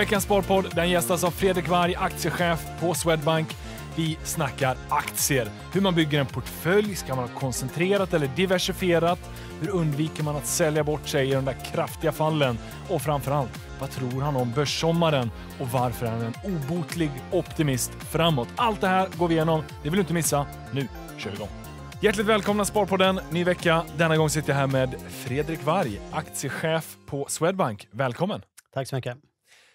Veckans Sparpodd den gästas av Fredrik Varg, aktiechef på Swedbank. Vi snackar aktier, hur man bygger en portfölj, ska man ha koncentrerat eller diversifierat? Hur undviker man att sälja bort sig i de där kraftiga fallen? Och framför allt, vad tror han om börssommaren och varför är han en obotlig optimist framåt? Allt det här går vi igenom, det vill du inte missa. Nu kör vi igång! Hjärtligt välkomna Sparpodden, ny vecka. Denna gång sitter jag här med Fredrik Varg, aktiechef på Swedbank. Välkommen! Tack så mycket.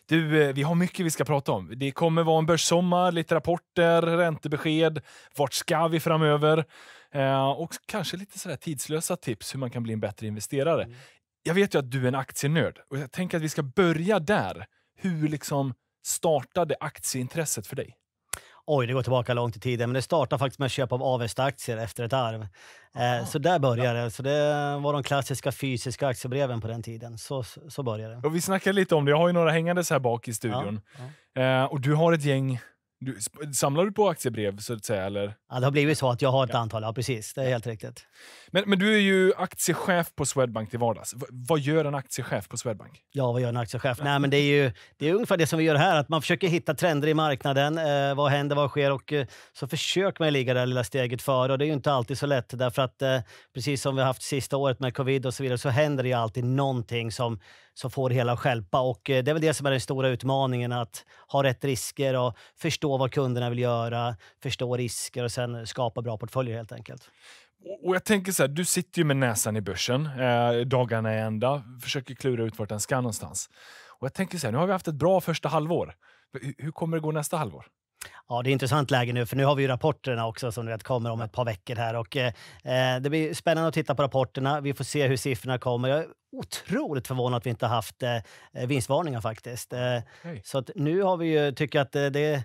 Du, eh, vi har mycket vi ska prata om. Det kommer vara en börssommar, lite rapporter, räntebesked. Vart ska vi framöver? Eh, och kanske lite sådär tidslösa tips hur man kan bli en bättre investerare. Mm. Jag vet ju att du är en aktienörd och jag tänker att vi ska börja där. Hur liksom startade aktieintresset för dig? Oj, det går tillbaka långt i tiden, men det startade faktiskt med köp av Avesta-aktier efter ett arv. Eh, så där började det. Så det var de klassiska fysiska aktiebreven på den tiden. Så, så började det. Och vi snackade lite om det. Jag har ju några hängandes här bak i studion. Ja, ja. Eh, och du har ett gäng du, samlar du på aktiebrev så att säga? Eller? Ja, det har blivit så att jag har ett ja. antal. Ja, precis. Det är helt riktigt. Men, men du är ju aktiechef på Swedbank till vardags. V vad gör en aktiechef på Swedbank? Ja, vad gör en aktiechef? Nej, men det är ju det är ungefär det som vi gör här. Att man försöker hitta trender i marknaden. Eh, vad händer? Vad sker? Och eh, så försöker man ligga det där lilla steget före. det är ju inte alltid så lätt därför att eh, precis som vi har haft sista året med covid och så vidare så händer det ju alltid någonting som som får hela att skälpa. Och eh, det är väl det som är den stora utmaningen, att ha rätt risker och förstå vad kunderna vill göra, förstå risker och sen skapa bra portföljer helt enkelt. Och jag tänker så här, du sitter ju med näsan i börsen eh, dagarna i ända, försöker klura ut vart den ska någonstans. Och jag tänker så här, nu har vi haft ett bra första halvår. Hur kommer det gå nästa halvår? Ja, det är intressant läge nu, för nu har vi ju rapporterna också som du vet kommer om ett par veckor här och eh, eh, det blir spännande att titta på rapporterna. Vi får se hur siffrorna kommer. Jag är otroligt förvånad att vi inte har haft eh, vinstvarningar faktiskt. Eh, så att nu har vi ju tycker att eh, det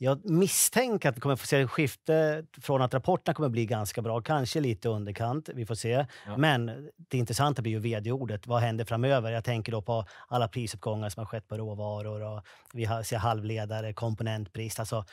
jag misstänker att vi kommer få se ett skifte från att rapporterna kommer bli ganska bra, kanske lite underkant. Vi får se. Ja. Men det intressanta blir ju vd-ordet. Vad händer framöver? Jag tänker då på alla prisuppgångar som har skett på råvaror och vi ser halvledare, komponentbrist. Alltså,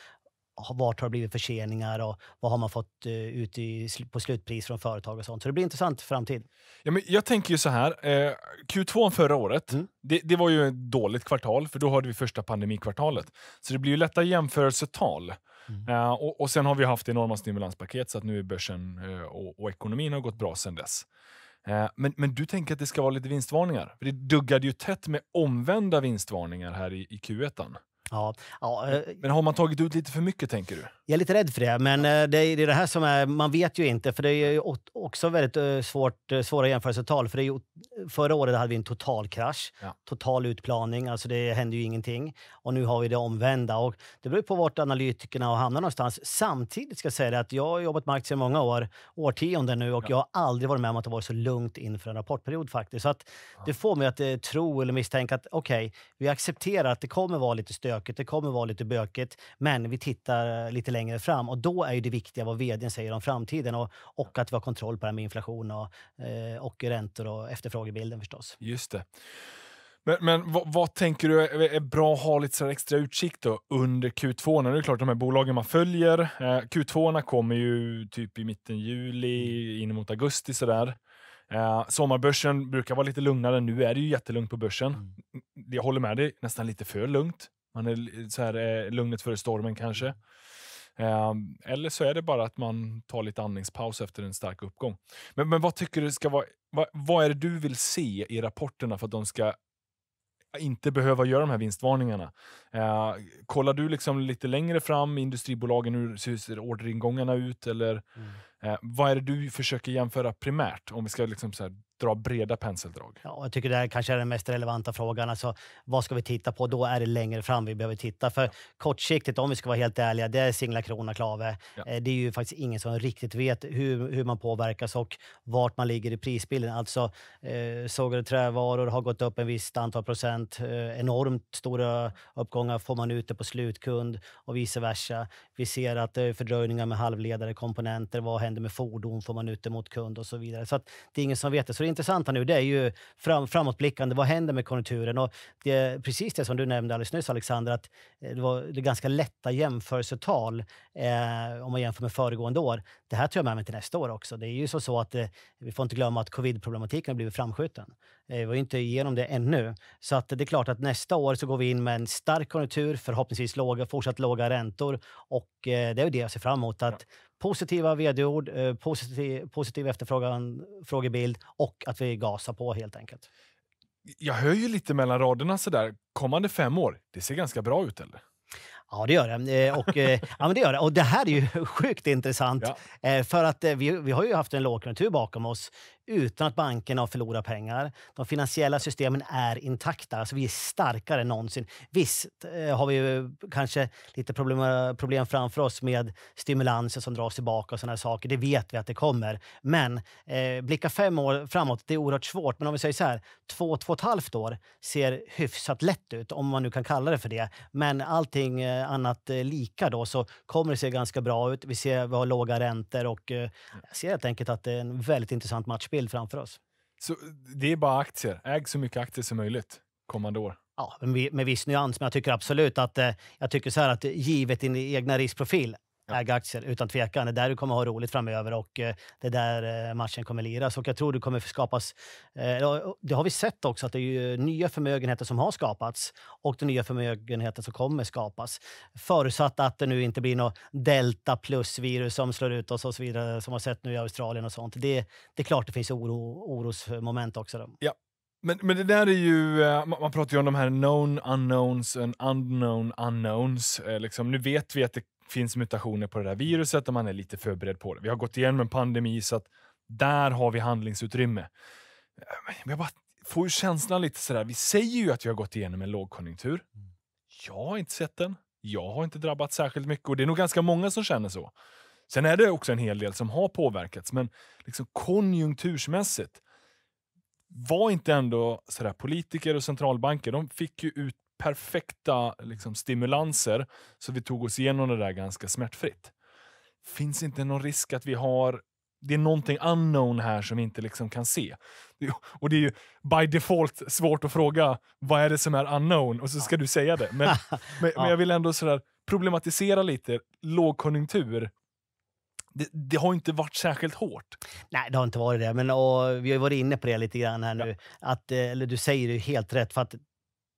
vart har det blivit förseningar och vad har man fått eh, ut i, på slutpris från företag och sånt. Så det blir intressant framtid. Ja, men jag tänker ju så här, eh, Q2 förra året, mm. det, det, var ju ett dåligt kvartal för då hade vi första pandemikvartalet. Så det blir ju lätta jämförelsetal. Mm. Eh, och, och, sen har vi haft enorma stimulanspaket så att nu är börsen eh, och, och, ekonomin har gått bra sedan dess. Eh, men, men du tänker att det ska vara lite vinstvarningar? För det duggade ju tätt med omvända vinstvarningar här i, i Q1. Ja, ja, eh, Men har man tagit ut lite för mycket tänker du? Jag är lite rädd för det, men eh, det är det här som är... Man vet ju inte, för det är också väldigt eh, svårt, eh, svåra jämförelsetal. För förra året hade vi en total krasch, ja. total utplaning, alltså det hände ju ingenting. Och nu har vi det omvända. Och det beror på vart analytikerna och hamnar någonstans. Samtidigt ska jag säga det att jag har jobbat med aktier i många år, årtionden nu, och ja. jag har aldrig varit med om att det varit så lugnt inför en rapportperiod faktiskt. Så att det får mig att tro eller misstänka att okej, okay, vi accepterar att det kommer vara lite stökigt, det kommer vara lite bökigt, men vi tittar lite längre fram. Och då är ju det viktiga vad vdn säger om framtiden och, och att vi har kontroll på det med inflation och, eh, och räntor och efterfrågebilden förstås. Just det. Men, men vad, vad, tänker du är bra att ha lite extra utsikt då under Q2? Det är klart, de här bolagen man följer. Eh, Q2 kommer ju typ i mitten juli, mm. in mot augusti sådär. Eh, sommarbörsen brukar vara lite lugnare. Nu är det ju jättelugnt på börsen. Mm. Jag håller med dig, nästan lite för lugnt. Man är så här, eh, lugnet före stormen kanske. Mm. Ehm, eller så är det bara att man tar lite andningspaus efter en stark uppgång. Men, men vad tycker du ska vara, vad, vad är det du vill se i rapporterna för att de ska inte behöva göra de här vinstvarningarna. Eh, kollar du liksom lite längre fram i industribolagen, hur ser orderingångarna ut? Eller, mm. eh, vad är det du försöker jämföra primärt? Om vi ska liksom så dra breda penseldrag. Ja, jag tycker det här kanske är den mest relevanta frågan. Alltså, vad ska vi titta på? Då är det längre fram vi behöver titta. För ja. kortsiktigt, om vi ska vara helt ärliga, det är singla krona klave. Ja. Eh, det är ju faktiskt ingen som riktigt vet hur, hur man påverkas och vart man ligger i prisbilden. Alltså, eh, sågade trävaror har gått upp en visst antal procent. Eh, enormt stora uppgångar får man ut det på slutkund och vice versa. Vi ser att det eh, fördröjningar med halvledare, komponenter, vad händer med fordon? Får man ut det mot kund och så vidare. Så att, det är ingen som vet det. Så det intressanta nu det är ju fram, framåtblickande. Vad händer med konjunkturen? Och det, precis det som du nämnde alldeles nyss, Alexander, att eh, det var det ganska lätta jämförelsetal eh, om man jämför med föregående år. Det här tar jag med mig till nästa år också. Det är ju så, så att eh, vi får inte glömma att covid-problematiken har blivit framskjuten. Eh, vi var inte igenom det ännu. Så att det är klart att nästa år så går vi in med en stark konjunktur, förhoppningsvis låga, fortsatt låga räntor. Och eh, det är det jag ser fram emot. Att, ja positiva vd-ord, eh, positiv, positiv efterfrågan, frågebild och att vi gasar på helt enkelt. Jag hör ju lite mellan raderna sådär, kommande fem år, det ser ganska bra ut eller? Ja, det gör det. Eh, och, eh, ja, det, gör det. och det här är ju sjukt intressant. Ja. För att vi, vi har ju haft en lågkonjunktur bakom oss utan att bankerna har förlorat pengar. De finansiella systemen är intakta, alltså vi är starkare än någonsin. Visst eh, har vi kanske lite problem, problem framför oss med stimulanser som dras tillbaka och sådana saker. Det vet vi att det kommer. Men eh, blicka fem år framåt, det är oerhört svårt. Men om vi säger så här, två, två och ett halvt år ser hyfsat lätt ut, om man nu kan kalla det för det. Men allting eh, annat eh, lika då så kommer det se ganska bra ut. Vi ser vi har låga räntor och eh, jag ser helt enkelt att det är en väldigt intressant matchbild spel framför oss. Så det är bara aktier. Äg så mycket aktier som möjligt kommande år. Ja, med, viss nyans, men jag tycker absolut att... Eh, jag tycker så här att eh, givet din egna riskprofil, ja. äga aktier, utan tvekan. Det är där du kommer ha roligt framöver och eh, det är där eh, matchen kommer liras. Och jag tror det kommer skapas... Eh, det har vi sett också, att det är nya förmögenheter som har skapats och de nya förmögenheter som kommer skapas. Förutsatt att det nu inte blir något delta plus-virus som slår ut oss och så vidare, som har sett nu i Australien och sånt. Det, det är klart det finns oro, orosmoment också. Då. Ja, men, men det där är ju, man pratar ju om de här known unknowns and unknown unknowns. Liksom, nu vet vi att det finns mutationer på det där viruset och man är lite förberedd på det. Vi har gått igenom en pandemi så att där har vi handlingsutrymme. Jag bara får ju känslan lite sådär, vi säger ju att vi har gått igenom en lågkonjunktur. Mm. Jag har inte sett den. Jag har inte drabbats särskilt mycket och det är nog ganska många som känner så. Sen är det också en hel del som har påverkats, men liksom konjunktursmässigt var inte ändå sådär, politiker och centralbanker, de fick ju ut perfekta liksom, stimulanser så vi tog oss igenom det där ganska smärtfritt. Finns inte någon risk att vi har det är någonting unknown här som vi inte liksom kan se. Och det är ju by default svårt att fråga vad är det som är unknown och så ska ja. du säga det. Men, men, ja. men, jag vill ändå sådär problematisera lite. Lågkonjunktur, det, det, har inte varit särskilt hårt. Nej, det har inte varit det. Men och, vi har varit inne på det lite grann här nu. Att, eh, eller du säger det helt rätt. för att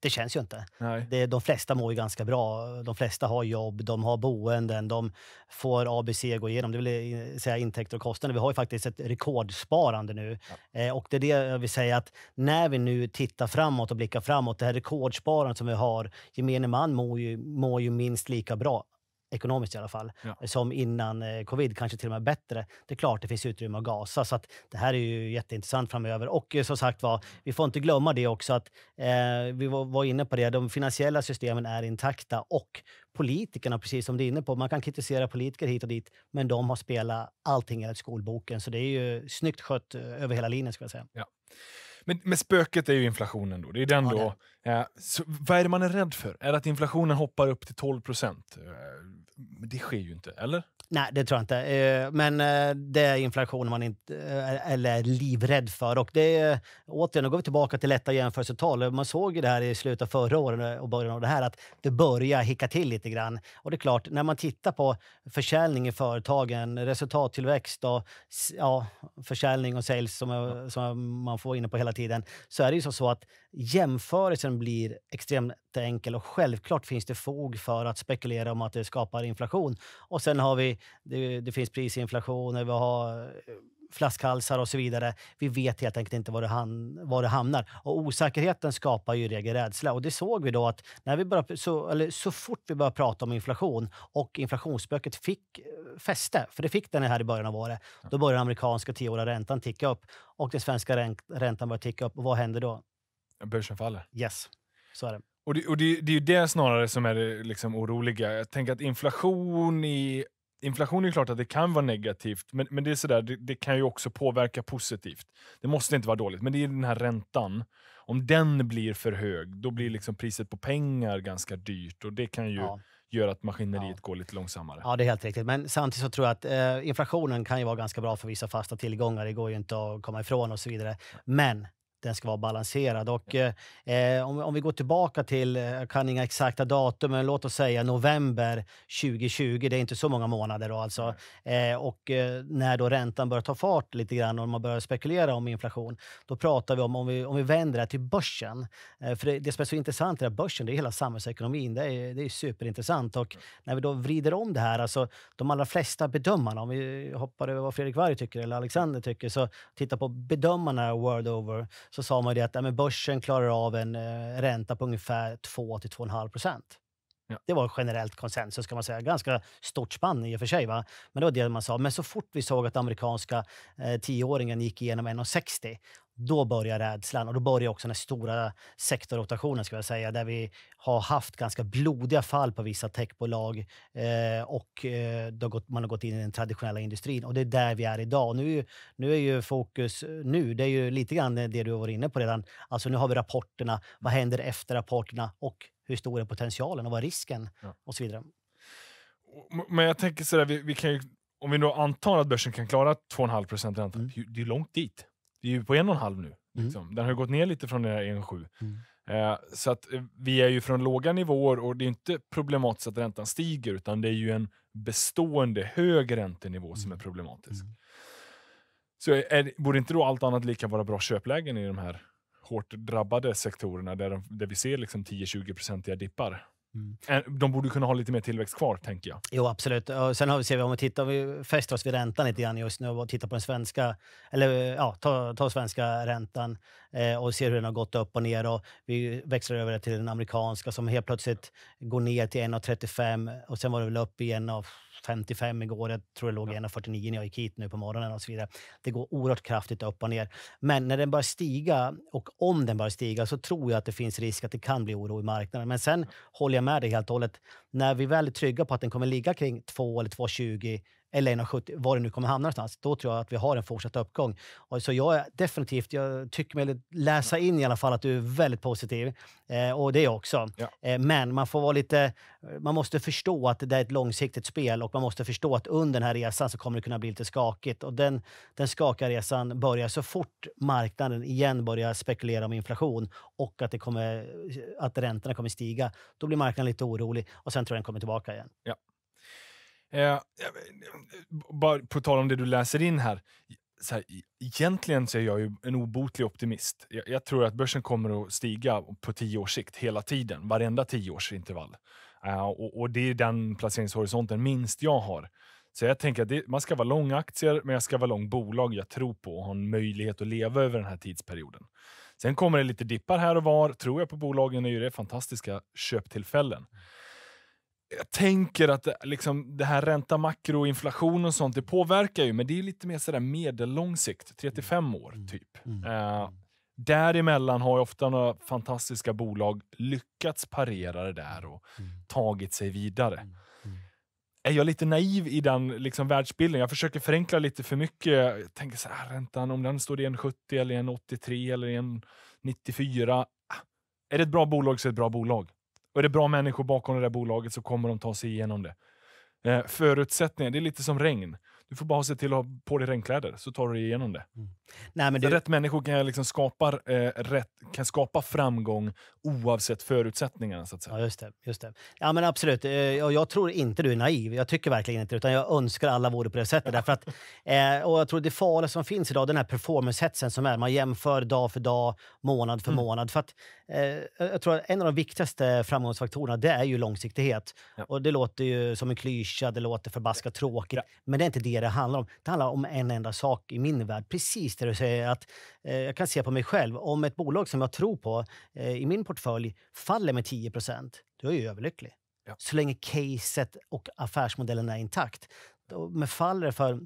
det känns ju inte. Nej. Det, de flesta mår ju ganska bra. De flesta har jobb, de har boenden, de får ABC gå igenom, det vill eh, säga intäkter och kostnader. Vi har ju faktiskt ett rekordsparande nu. Ja. Eh, och det är det jag vill säga att när vi nu tittar framåt och blickar framåt, det här rekordsparandet som vi har, gemene man mår ju, mår ju minst lika bra ekonomiskt i alla fall, ja. som innan eh, covid, kanske till och med bättre. Det är klart det finns utrymme att gasa, så att det här är ju jätteintressant framöver. Och eh, som sagt var, vi får inte glömma det också att eh, vi var, inne på det, de finansiella systemen är intakta och politikerna, precis som du är inne på, man kan kritisera politiker hit och dit, men de har spelat allting enligt skolboken, så det är ju snyggt skött eh, över hela linjen skulle jag säga. Ja. Men, men spöket är ju inflationen då. Det är den ja, då. Eh, så, vad är det man är rädd för? Är det att inflationen hoppar upp till 12 procent? Eh, det sker ju inte, eller? Nej, det tror jag inte. Eh, men eh, det är inflationen man inte eh, eller är livrädd för. Och det är, återigen, då går vi tillbaka till lätta jämförelsetal. Man såg ju det här i slutet av förra året och början av det här att det börjar hicka till lite grann. Och det är klart, när man tittar på försäljning i företagen, resultattillväxt och ja, försäljning och sales som, som man får inne på hela hela tiden, så är det ju så, så att jämförelsen blir extremt enkel och självklart finns det fog för att spekulera om att det skapar inflation. Och sen har vi, det, det finns prisinflationer. vi har flaskhalsar och så vidare. Vi vet helt enkelt inte var det, han, var det hamnar. Och osäkerheten skapar ju regel rädsla. Och det såg vi då att när vi började, så, eller så fort vi började prata om inflation och inflationsspöket fick eh, fäste, för det fick den här i början av året, då började den amerikanska tioåriga räntan ticka upp och den svenska räntan började ticka upp. Och vad händer då? Börsen faller. Yes, så är det. Och det, och det, det är ju det snarare som är det liksom oroliga. Jag tänker att inflation i inflation är klart att det kan vara negativt, men, men det är sådär, det, det, kan ju också påverka positivt. Det måste inte vara dåligt, men det är den här räntan. Om den blir för hög, då blir liksom priset på pengar ganska dyrt och det kan ju ja. göra att maskineriet ja. går lite långsammare. Ja, det är helt riktigt. Men samtidigt så tror jag att eh, inflationen kan ju vara ganska bra för vissa fasta tillgångar. Det går ju inte att komma ifrån och så vidare. Men den ska vara balanserad. Och, eh, om, om, vi går tillbaka till, eh, jag kan inga exakta datum, men låt oss säga november 2020, det är inte så många månader då alltså, eh, och eh, när då räntan börjar ta fart lite grann och man börjar spekulera om inflation, då pratar vi om, om vi, om vi vänder det till börsen. Eh, för det, det, som är så intressant är börsen, det är hela samhällsekonomin, det är, det är superintressant. Och när vi då vrider om det här, alltså de allra flesta bedömarna, om vi hoppar över vad Fredrik Varg tycker eller Alexander tycker, så titta på bedömarna world over, så sa man ju att nej, börsen klarar av en eh, ränta på ungefär 2-2,5 procent. Ja. Det var generellt konsensus, kan man säga. Ganska stort spann i och för sig. Va? Men det var det man sa. Men så fort vi såg att amerikanska eh, tioåringen gick igenom 1,60 då börjar rädslan och då börjar också den stora sektorrotationen, skulle jag säga, där vi har haft ganska blodiga fall på vissa techbolag eh, och eh, gått, man har gått in i den traditionella industrin. Och det är där vi är idag. Nu, nu är ju fokus eh, nu, det är ju lite grann det du var inne på redan. Alltså nu har vi rapporterna. Vad mm. händer efter rapporterna och hur stor är potentialen och vad är risken? Ja. Och så vidare. Men jag tänker sådär, vi, vi kan ju, om vi nu antar att börsen kan klara 2,5 procent ränta, mm. det är ju långt dit vi är ju på en och en halv nu. Mm. Liksom. Mm. Den har ju gått ner lite från den här 1,7. Mm. Eh, så att eh, vi är ju från låga nivåer och det är inte problematiskt att räntan stiger utan det är ju en bestående hög räntenivå mm. som är mm. problematisk. Mm. Så är, borde inte då allt annat lika vara bra köplägen i de här hårt drabbade sektorerna där, där vi ser liksom 10-20-procentiga dippar? Mm. Eh, de borde kunna ha lite mer tillväxt kvar, tänker jag. Jo, absolut. Och sen har vi, ser vi, om vi tittar, vi fäster oss vid räntan lite grann just nu och tittar på den svenska, eller ja, ta, ta svenska räntan. Eh, och ser hur den har gått upp och ner. Och vi växlar över det till den amerikanska som helt plötsligt går ner till 1,35 och sen var det väl upp igen. Och igår. Jag tror det låg 1,49 när jag gick hit nu på morgonen och så vidare. Det går oerhört kraftigt upp och ner. Men när den börjar stiga och om den börjar stiga så tror jag att det finns risk att det kan bli oro i marknaden. Men sen håller jag med dig helt och hållet. När vi väl är trygga på att den kommer ligga kring 2 eller 2,20 eller 1,70, var det nu kommer hamna någonstans, då tror jag att vi har en fortsatt uppgång. Och så jag definitivt, jag tycker mig läsa in i alla fall att du är väldigt positiv. Eh, och det är jag också. Ja. Eh, men man får vara lite, man måste förstå att det är ett långsiktigt spel och man måste förstå att under den här resan så kommer det kunna bli lite skakigt. Och den, den skakiga resan börjar så fort marknaden igen börjar spekulera om inflation och att, det kommer, att räntorna kommer stiga. Då blir marknaden lite orolig och sen tror jag den kommer tillbaka igen. Ja. Eh, bara på tal om det du läser in här. Så här e-, egentligen så är jag ju en obotlig optimist. Jag, jag, tror att börsen kommer att stiga på tio års sikt hela tiden, varenda tioårsintervall. Eh, och, och det är den placeringshorisonten minst jag har. Så jag tänker att det, man ska vara lång aktier, men jag ska vara lång bolag jag tror på och ha en möjlighet att leva över den här tidsperioden. Sen kommer det lite dippar här och var. Tror jag på bolagen är ju det fantastiska köptillfällen jag tänker att liksom, det här ränta, makro, inflation och sånt, det påverkar ju, men det är lite mer sådär medellång sikt, 3-5 år mm. typ. Mm. Uh, däremellan har ju ofta några fantastiska bolag lyckats parera det där och mm. mm. tagit sig vidare. Mm. Mm. Är jag lite naiv i den liksom, världsbilden? Jag försöker förenkla lite för mycket. Jag tänker såhär, här, räntan, om den står i en 70 eller en 83 eller en 94. Ah, är det ett bra bolag så är det ett bra bolag. Och är det bra människor bakom det där bolaget så kommer de ta sig igenom det. Eh, förutsättningar, det är lite som regn. Du får bara se till att ha på dig regnkläder, så tar du dig igenom det. Mm. Nej, men du... Rätt människor kan, liksom skapa, eh, rätt, kan skapa framgång oavsett förutsättningarna. Så att säga. Ja, just det. Just det. Ja, men absolut. Jag, eh, jag tror inte du är naiv. Jag tycker verkligen inte utan Jag önskar alla vore på det sättet. Därför att, eh, och jag tror det farliga som finns idag, den här performancehetsen som är. Man jämför dag för dag, månad för mm. månad. För att, eh, jag tror en av de viktigaste framgångsfaktorerna, det är ju långsiktighet. Ja. Och Det låter ju som en klyscha, det låter förbaskat tråkigt, ja. men det är inte det det det handlar om. Det handlar om en enda sak i min värld. Precis det du säger. Att, eh, jag kan se på mig själv. Om ett bolag som jag tror på eh, i min portfölj faller med 10 procent, då är jag överlycklig. Ja. Så länge caset och affärsmodellen är intakt. Då, men faller det för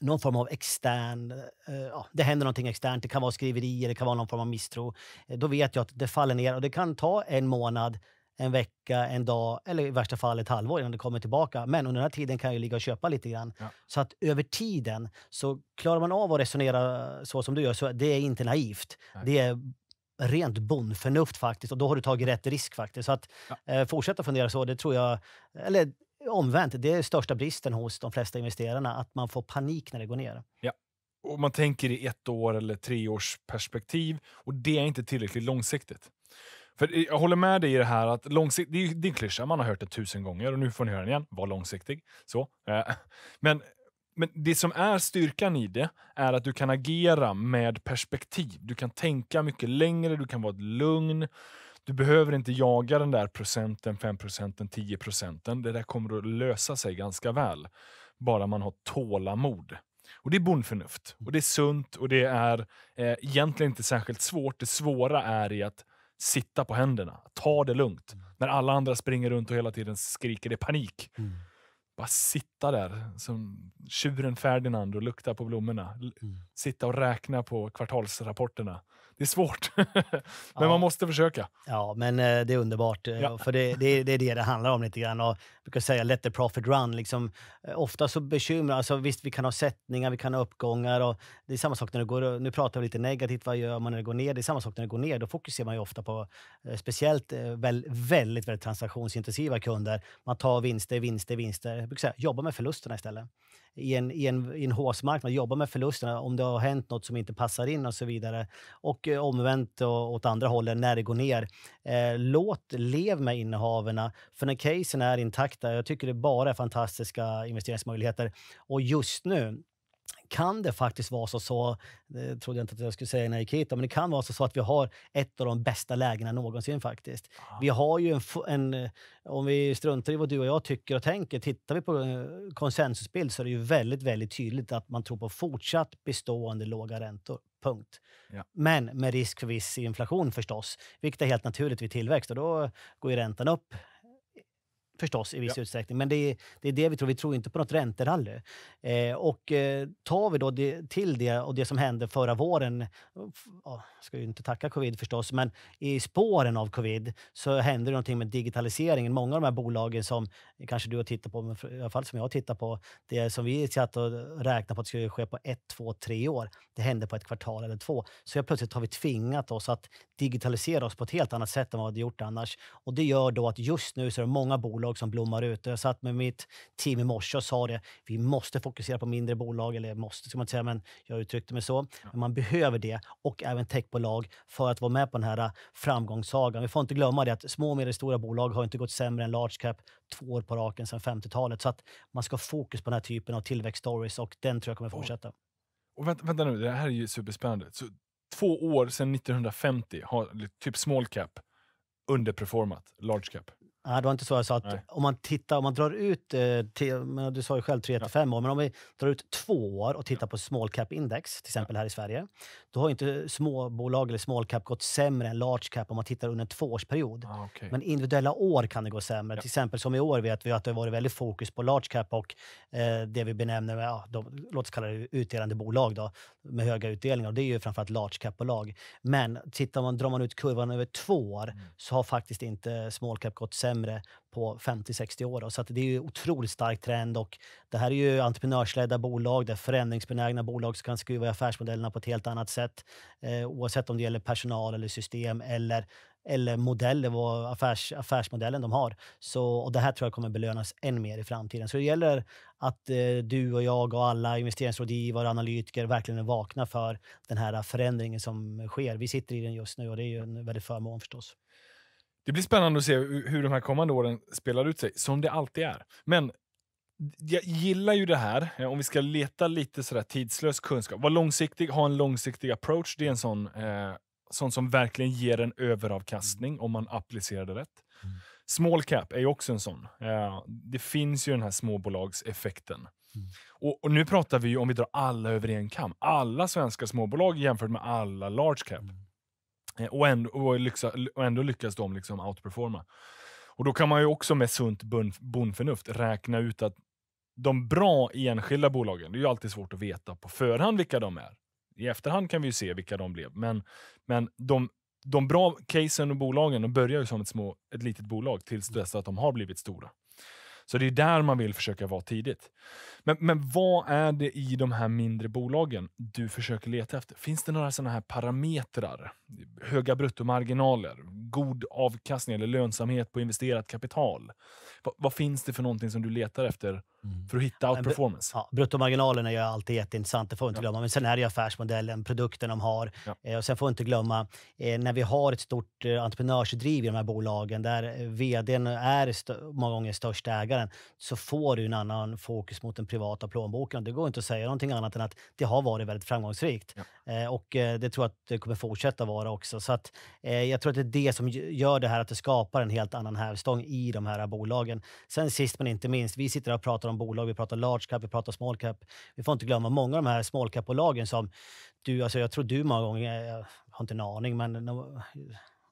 någon form av extern... Eh, eh, ja, det händer någonting externt. Det kan vara skriverier, det kan vara någon form av misstro. Eh, då vet jag att det faller ner och det kan ta en månad en vecka, en dag eller i värsta fall ett halvår innan det kommer tillbaka. Men under den här tiden kan jag ligga och köpa lite grann. Ja. Så att över tiden så klarar man av att resonera så som du gör. Så det är inte naivt. Nej. Det är rent bondförnuft faktiskt och då har du tagit rätt risk faktiskt. Så att ja. eh, fortsätta fundera så, det tror jag... Eller omvänt, det är största bristen hos de flesta investerarna, att man får panik när det går ner. Ja och man tänker i ett år eller tre års perspektiv och det är inte tillräckligt långsiktigt. För eh, jag håller med dig i det här att långsikt, det är en klyscha, man har hört det tusen gånger och nu får ni höra den igen. Var långsiktig. Så. Eh, men, men det som är styrkan i det är att du kan agera med perspektiv. Du kan tänka mycket längre, du kan vara ett lugn. Du behöver inte jaga den där procenten, 5 procenten, 10 procenten. Det där kommer att lösa sig ganska väl. Bara man har tålamod. Och Det är bondförnuft. Och det är sunt och det är eh, egentligen inte särskilt svårt. Det svåra är i att sitta på händerna, ta det lugnt. Mm. När alla andra springer runt och hela tiden skriker i panik. Mm. Bara sitta där som tjuren Ferdinand och lukta på blommorna. Mm. Sitta och räkna på kvartalsrapporterna det är svårt. men ja. man måste försöka. Ja, men eh, det är underbart. Eh, ja. För det, det, det, är det det handlar om lite grann. Och jag brukar säga let the profit run. Liksom, eh, ofta så bekymrar... Alltså, visst, vi kan ha sättningar, vi kan ha uppgångar. Och det är samma sak när det går... Nu pratar vi lite negativt. Vad gör man när det går ner? Det är samma sak när det går ner. Då fokuserar man ju ofta på speciellt väl, väldigt, väldigt transaktionsintensiva kunder. Man tar vinster, vinster, vinster. Jag brukar säga jobba med förlusterna istället i en, i en, i en håsmarknad, jobba med förlusterna om det har hänt något som inte passar in och så vidare. Och eh, omvänt och, åt andra hållet när det går ner. Eh, låt, lev med innehaven för när casen är intakta, jag tycker det bara är fantastiska investeringsmöjligheter. Och just nu, kan det faktiskt vara så, så det trodde jag inte att jag skulle säga när jag gick hit, men det kan vara så, så att vi har ett av de bästa lägena någonsin faktiskt. Ah. Vi har ju en, en, Om vi struntar i vad du och jag tycker och tänker, tittar vi på eh, konsensusbild så är det ju väldigt, väldigt tydligt att man tror på fortsatt bestående låga räntor. Punkt. Ja. Men med risk för viss inflation förstås, vilket är helt naturligt vid tillväxt. Och då går ju räntan upp förstås i viss ja. utsträckning. Men det är, det är det vi tror. Vi tror inte på något ränterally. Eh, och eh, tar vi då det, till det och det som hände förra våren, Jag ska ju inte tacka covid förstås, men i spåren av covid så hände det någonting med digitaliseringen. Många av de här bolagen som kanske du har tittat på, men i alla fall som jag tittar på, det som vi satt och räknade på att det skulle ske på ett, två, tre år, det hände på ett kvartal eller två. Så plötsligt har vi tvingat oss att digitalisera oss på ett helt annat sätt än vad vi hade gjort annars. Och det gör då att just nu så är det många bolag som blommar ut. Jag satt med mitt team i morse och sa det. Vi måste fokusera på mindre bolag, eller måste ska man säga, men jag uttryckte mig så. Men man behöver det och även techbolag för att vara med på den här äh, framgångssagan. Vi får inte glömma det att små och medelstora bolag har inte gått sämre än large cap två år på raken sedan 50-talet. Så att man ska ha fokus på den här typen av tillväxtstories och den tror jag kommer fortsätta. Och vänta, vänta, nu, det här är ju superspännande. Så två år sedan 1950 har typ small cap underperformat large cap. Nej, det var inte så jag sa. Att om man tittar, om man drar ut, eh, till, men du sa ju själv 3 till 5 år, men om vi drar ut två år och tittar på small cap index, till exempel här i Sverige, då har inte småbolag eller small cap gått sämre än large cap om man tittar under en tvåårsperiod. Ah, okay. Men individuella år kan det gå sämre. Ja. Till exempel som i år vet vi att det har varit väldigt fokus på large cap och eh, det vi benämner, ja, de, låt oss kalla det utdelande bolag då, med höga utdelningar. Och det är ju framförallt large cap-bolag. Men tittar man, drar man ut kurvan över två år mm. så har faktiskt inte small cap gått sämre sämre på 50-60 år. Då. Så det är ju otroligt stark trend och det här är ju entreprenörsledda bolag, det är förändringsbenägna bolag som kan skruva i affärsmodellerna på ett helt annat sätt. Eh, oavsett om det gäller personal eller system eller eller modeller, vad affärs, affärsmodellen de har. Så, och det här tror jag kommer belönas än mer i framtiden. Så det gäller att eh, du och jag och alla investeringsrådgivare och analytiker verkligen är vakna för den här förändringen som sker. Vi sitter i den just nu och det är ju en väldig förmån förstås. Det blir spännande att se hur de här kommande åren spelar ut sig, som det alltid är. Men jag gillar ju det här, eh, om vi ska leta lite sådär tidslös kunskap. Var långsiktig, ha en långsiktig approach. Det är en sån, eh, sån som verkligen ger en överavkastning mm. om man applicerar det rätt. Mm. Small cap är ju också en sån. Eh, det finns ju den här småbolagseffekten. Mm. Och, och, nu pratar vi ju om vi drar alla över en kam. Alla svenska småbolag jämfört med alla large cap. Mm. Eh, och ändå, och, lyxa, och ändå lyckas de liksom outperforma. Och då kan man ju också med sunt bondförnuft räkna ut att de bra enskilda bolagen, det är ju alltid svårt att veta på förhand vilka de är. I efterhand kan vi ju se vilka de blev, men, men de, de bra casen och bolagen de börjar ju som ett, små, ett litet bolag tills dess att de har blivit stora. Så det är där man vill försöka vara tidigt. Men, men vad är det i de här mindre bolagen du försöker leta efter? Finns det några sådana här parametrar höga bruttomarginaler, god avkastning eller lönsamhet på investerat kapital. Va, vad finns det för någonting som du letar efter mm. för att hitta outperformance? Ja, bruttomarginalen är ju alltid jätteintressant, det får vi inte ja. glömma. Men sen är det ju affärsmodellen, produkten de har. Ja. Eh, och sen får vi inte glömma, eh, när vi har ett stort eh, entreprenörsdriv i de här bolagen, där vdn är många gånger största ägaren, så får du en annan fokus mot den privata plånboken. Det går inte att säga någonting annat än att det har varit väldigt framgångsrikt. Ja. och det tror jag att det kommer fortsätta vara vara också. Så att, eh, jag tror att det är det som gör det här, att det skapar en helt annan hävstång i de här bolagen. Sen sist men inte minst, vi sitter och pratar om bolag, vi pratar large cap, vi pratar small cap. Vi får inte glömma många av de här small cap-bolagen som du, alltså jag tror du många gånger, jag eh, har inte en aning, men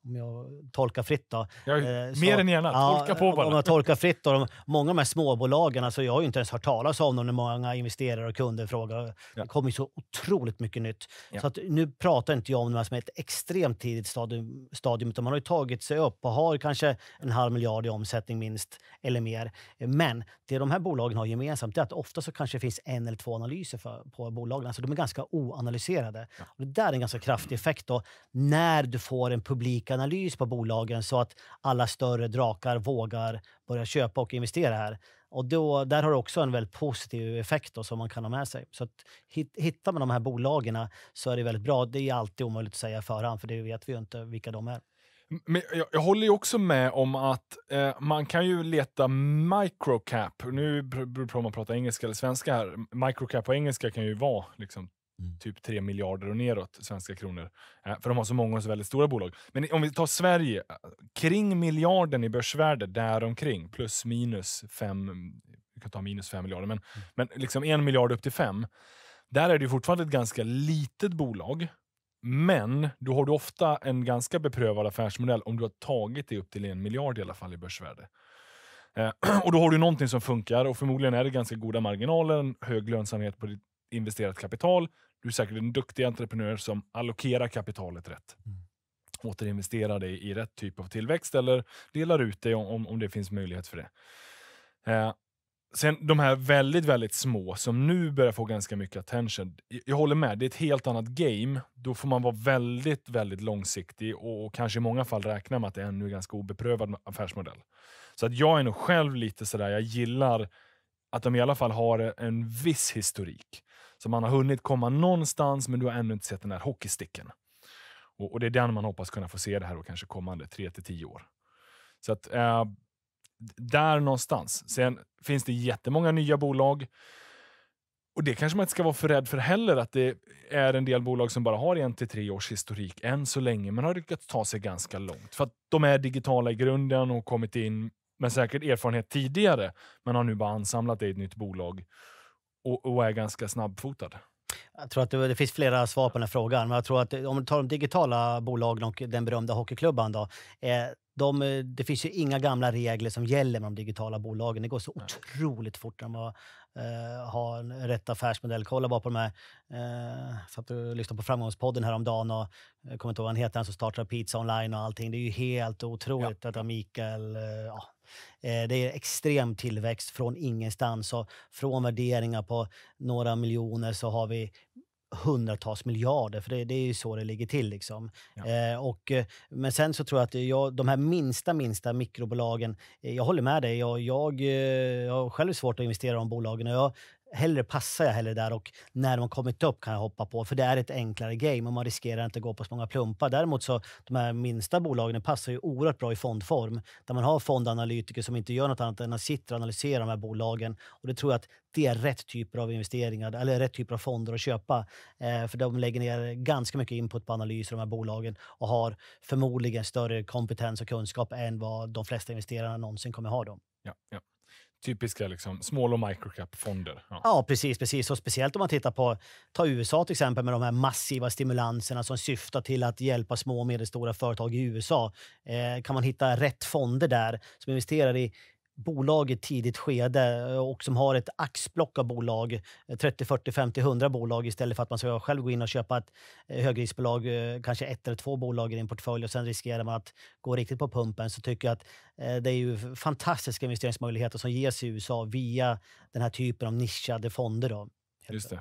om jag tolkar fritt då. Jag, eh, mer än gärna, ja, tolka på bara. Om jag tolkar fritt då, de, många av de här småbolagen, alltså jag har ju inte ens hört talas om dem när många investerare och kunder frågar. Ja. Det kommer ju så otroligt mycket nytt. Ja. Så att, nu pratar inte jag om de här som är ett extremt tidigt stadium, stadium utan man har ju tagit sig upp och har kanske en halv miljard i omsättning minst, eller mer. Men det de här bolagen har gemensamt är att ofta så kanske det finns en eller två analyser för, på bolagen. Alltså de är ganska oanalyserade. Ja. Och det där är en ganska kraftig effekt då, när du får en publik analys på bolagen så att alla större drakar vågar börja köpa och investera här. Och då, där har det också en väldigt positiv effekt då, som man kan ha med sig. Så att, hittar man de här bolagen så är det väldigt bra. Det är alltid omöjligt att säga förhand, för det vet vi ju inte vilka de är. Men jag, jag håller ju också med om att eh, man kan ju leta microcap. Nu beror det på om man pratar engelska eller svenska här. Microcap på engelska kan ju vara liksom Mm. Typ 3 miljarder och neråt, svenska kronor. Eh, för de har så många och så väldigt stora bolag. Men om vi tar Sverige, eh, kring miljarden i börsvärde, däromkring, plus minus 5, vi kan ta minus 5 miljarder, men, mm. men liksom 1 miljard upp till 5. Där är det fortfarande ett ganska litet bolag. Men då har du ofta en ganska beprövad affärsmodell om du har tagit dig upp till en miljard i alla fall i börsvärde. Eh, och då har du någonting som funkar och förmodligen är det ganska goda marginaler, hög lönsamhet på ditt investerat kapital. Du är säkert en duktig entreprenör som allokerar kapitalet rätt. Mm. Återinvesterar det i rätt typ av tillväxt eller delar ut det om, om det finns möjlighet för det. Eh, sen de här väldigt, väldigt små som nu börjar få ganska mycket attention. Jag, håller med, det är ett helt annat game. Då får man vara väldigt, väldigt långsiktig och, och kanske i många fall räkna med att det är en ganska obeprövad affärsmodell. Så att jag är nog själv lite sådär, jag gillar att de i alla fall har en viss historik. Så man har hunnit komma någonstans, men du har ännu inte sett den här hockeysticken. Och, och det är den man hoppas kunna få se det här och kanske kommande 3 till 10 år. Så att eh, där någonstans. Sen finns det jättemånga nya bolag. Och det kanske man inte ska vara för rädd för heller, att det är en del bolag som bara har en till tre års historik än så länge, men har lyckats ta sig ganska långt. För att de är digitala i grunden och kommit in med säkert erfarenhet tidigare, men har nu bara ansamlat det i ett nytt bolag och, och är ganska snabbfotad? Jag tror att det, det, finns flera svar på den här frågan, men jag tror att eh, om du tar de digitala bolagen och den berömda hockeyklubban då. Eh, de, eh, det finns ju inga gamla regler som gäller med de digitala bolagen. Det går så otroligt fort när man eh, har en rätt affärsmodell. Kolla bara på de här... Eh, för att lyssnade på Framgångspodden häromdagen och jag eh, kommer inte ihåg vad han heter, han som startar Pizza Online och allting. Det är ju helt otroligt ja. att Mikael... Eh, ja, Eh, det är extrem tillväxt från ingenstans. Och från värderingar på några miljoner så har vi hundratals miljarder, för det, det, är ju så det ligger till. Liksom. Ja. Eh, och, eh, men sen så tror jag att jag, de här minsta, minsta mikrobolagen, eh, jag håller med dig. Jag, jag, eh, jag har själv svårt att investera i de bolagen och jag hellre passar jag hellre där och när de har kommit upp kan jag hoppa på. För det är ett enklare game och man riskerar inte att gå på så många plumpar. Däremot så de här minsta bolagen passar ju oerhört bra i fondform. Där man har fondanalytiker som inte gör något annat än att sitta och analysera de här bolagen. Och det tror jag att det är rätt typer av investeringar eller rätt typer av fonder att köpa. Eh, för de lägger ner ganska mycket input på analyser av de här bolagen och har förmodligen större kompetens och kunskap än vad de flesta investerarna någonsin kommer ha. Dem. Ja, ja. Typiska liksom, small och microcap-fonder. Ja. ja. precis. precis. Och speciellt om man tittar på ta USA till exempel med de här massiva stimulanserna som syftar till att hjälpa små och medelstora företag i USA. Eh, kan man hitta rätt fonder där som investerar i bolag i ett tidigt skede eh, och som har ett axplock av bolag, 30, 40, 50, 100 bolag istället för att man ska själv gå in och köpa ett eh, högriskbolag, eh, kanske ett eller två bolag i din portfölj och sen riskerar man att gå riktigt på pumpen så tycker jag att det är ju fantastiska investeringsmöjligheter som ges i USA via den här typen av nischade fonder. Då, Just det.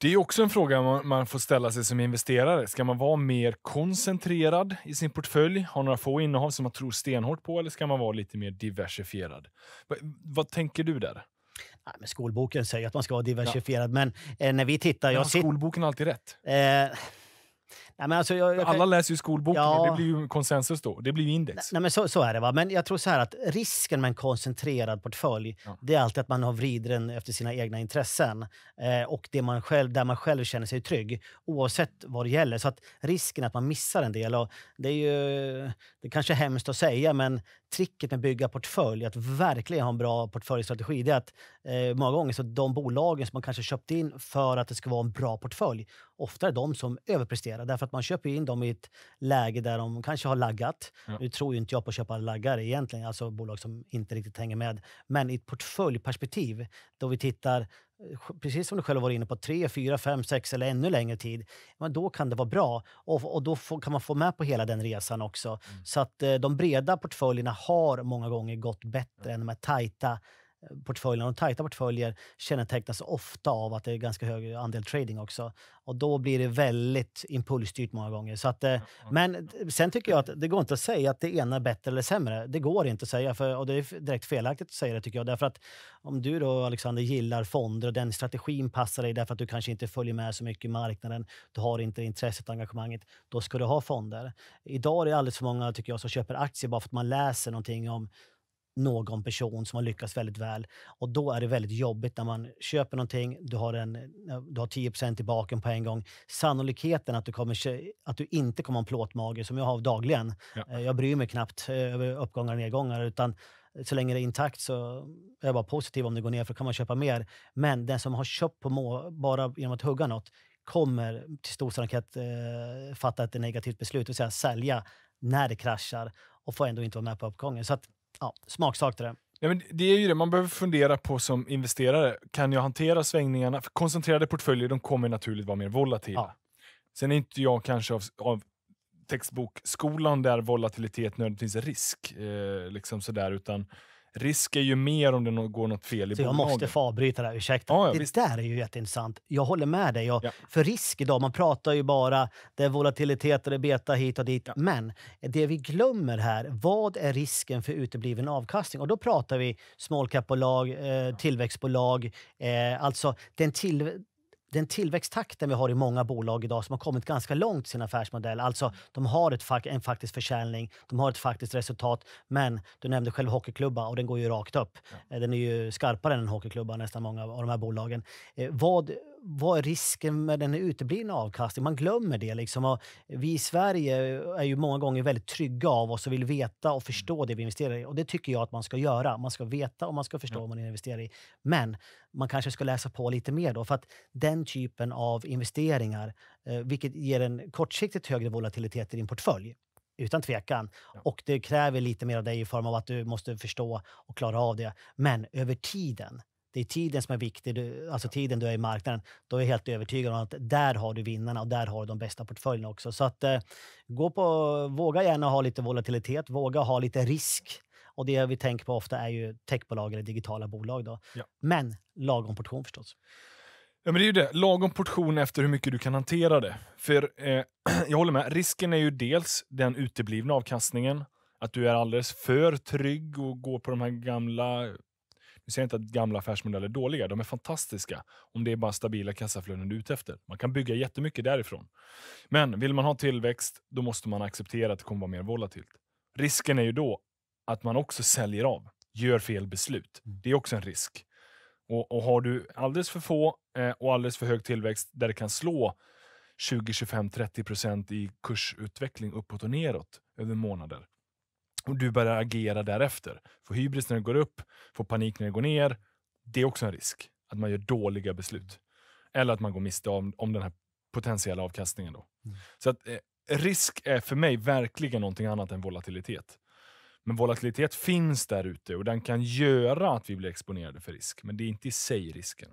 Det är också en fråga man får ställa sig som investerare. Ska man vara mer koncentrerad i sin portfölj, ha några få innehav som man tror stenhårt på, eller ska man vara lite mer diversifierad? vad, tänker du där? Nej, men skolboken säger att man ska vara diversifierad, ja. men eh, när vi tittar... Jag har skolboken alltid rätt? Eh, Nej, men alltså, jag, jag, Alla läser ju skolboken ja. det blir ju konsensus då. Det blir ju index. Nej, men så, så är det. Va? Men jag tror så här att risken med en koncentrerad portfölj ja. det är alltid att man har vrider den efter sina egna intressen eh, och det man själv, där man själv känner sig trygg oavsett vad det gäller. Så att risken att man missar en del. Och det är ju det är kanske hemskt att säga men tricket med att bygga portfölj, att verkligen ha en bra portföljstrategi, det är att eh, många gånger så de bolagen som man kanske köpt in för att det ska vara en bra portfölj, ofta är de som överpresterar. Därför att man köper in dem i ett läge där de kanske har laggat. Ja. Nu tror ju inte jag på att köpa laggare egentligen, alltså bolag som inte riktigt hänger med. Men i ett portföljperspektiv, då vi tittar precis som du själv var inne på, tre, fyra, fem, sex eller ännu längre tid, men då kan det vara bra. Och, och då får, kan man få med på hela den resan också. Mm. Så att eh, de breda portföljerna har många gånger gått bättre mm. än de här tajta portföljerna. Och tajta portföljer kännetecknas ofta av att det är ganska hög andel trading också. Och då blir det väldigt impulsstyrt många gånger. Så att, eh, men sen tycker jag att det går inte att säga att det ena är bättre eller sämre. Det går inte att säga, för, och det är direkt felaktigt att säga det tycker jag. Därför att om du då, Alexander, gillar fonder och den strategin passar dig därför att du kanske inte följer med så mycket i marknaden, du har inte intresset och engagemanget, då ska du ha fonder. Idag är det alldeles för många, tycker jag, som köper aktier bara för att man läser någonting om någon person som har lyckats väldigt väl. Och då är det väldigt jobbigt när man köper någonting, du har, en, eh, du har 10 i baken på en gång. Sannolikheten att du, kommer, att du inte kommer ha en plåtmage, som jag har dagligen. Ja. Eh, jag bryr mig knappt eh, över uppgångar och nedgångar, utan så länge det är intakt så är jag bara positiv om det går ner, för då kan man köpa mer. Men den som har köpt på må, bara genom att hugga något kommer till stor sannolikhet fatta ett negativt beslut, och säga sälja när det kraschar och får ändå inte vara med på uppgången. Så att, Ja, smaksak till det. Ja, men det är ju det man behöver fundera på som investerare. Kan jag hantera svängningarna? För koncentrerade portföljer de kommer naturligt vara mer volatila. Ja. Sen är inte jag kanske av, av textbokskolan där volatilitet nödvändigtvis är risk. Eh, liksom sådär, utan risk är ju mer om det går något fel i så bolagen. Jag måste få avbryta där, ursäkta. Ja, ja, det visst. där är ju jätteintressant. Jag håller med dig. Jag, ja. För risk idag, man pratar ju bara det är volatilitet och det är beta hit och dit. Men det vi glömmer här, vad är risken för utebliven avkastning? Och då pratar vi small cap-bolag, eh, tillväxtbolag, eh, alltså den till den tillväxttakten vi har i många bolag idag som har kommit ganska långt i sin affärsmodell. Alltså, de har ett, en faktisk försäljning, de har ett faktiskt resultat, men du nämnde själv hockeyklubba och den går ju rakt upp. Ja. Eh, den är ju skarpare än en hockeyklubba, nästan många av de här bolagen. Eh, vad vad är risken med den uteblivna avkastningen? Man glömmer det. Liksom. vi i Sverige är ju många gånger väldigt trygga av oss och vill veta och förstå mm. det vi investerar i. Och det tycker jag att man ska göra. Man ska veta och man ska förstå vad man investerar i. Men man kanske ska läsa på lite mer då. För att den typen av investeringar, eh, vilket ger en kortsiktigt högre volatilitet i din portfölj, utan tvekan. Och det kräver lite mer av dig i form av att du måste förstå och klara av det. Men över tiden det är tiden som är viktig, alltså tiden du är i marknaden. Då är jag helt övertygad om att där har du vinnarna och där har du de bästa portföljerna också. Så att eh, gå på, våga gärna ha lite volatilitet, våga ha lite risk. Och det vi tänker på ofta är ju techbolag eller digitala bolag. Då. Ja. Men lagom portion förstås. Ja, men det är ju det. Lagom portion efter hur mycket du kan hantera det. För eh, jag håller med, risken är ju dels den uteblivna avkastningen, att du är alldeles för trygg och går på de här gamla vi säger inte att gamla affärsmodeller är dåliga, de är fantastiska om det är bara stabila kassaflöden du är ute efter. Man kan bygga jättemycket därifrån. Men vill man ha tillväxt, då måste man acceptera att det kommer vara mer volatilt. Risken är ju då att man också säljer av, gör fel beslut. Mm. Det är också en risk. Och, och har du alldeles för få eh, och alldeles för hög tillväxt där det kan slå 20, 25, 30 procent i kursutveckling uppåt och neråt över månader, och du börjar agera därefter. Får hybris när det går upp, får panik när det går ner. Det är också en risk, att man gör dåliga beslut. Eller att man går miste om, om den här potentiella avkastningen. Då. Mm. Så att, eh, risk är för mig verkligen någonting annat än volatilitet. Men volatilitet finns där ute och den kan göra att vi blir exponerade för risk, men det är inte i sig risken.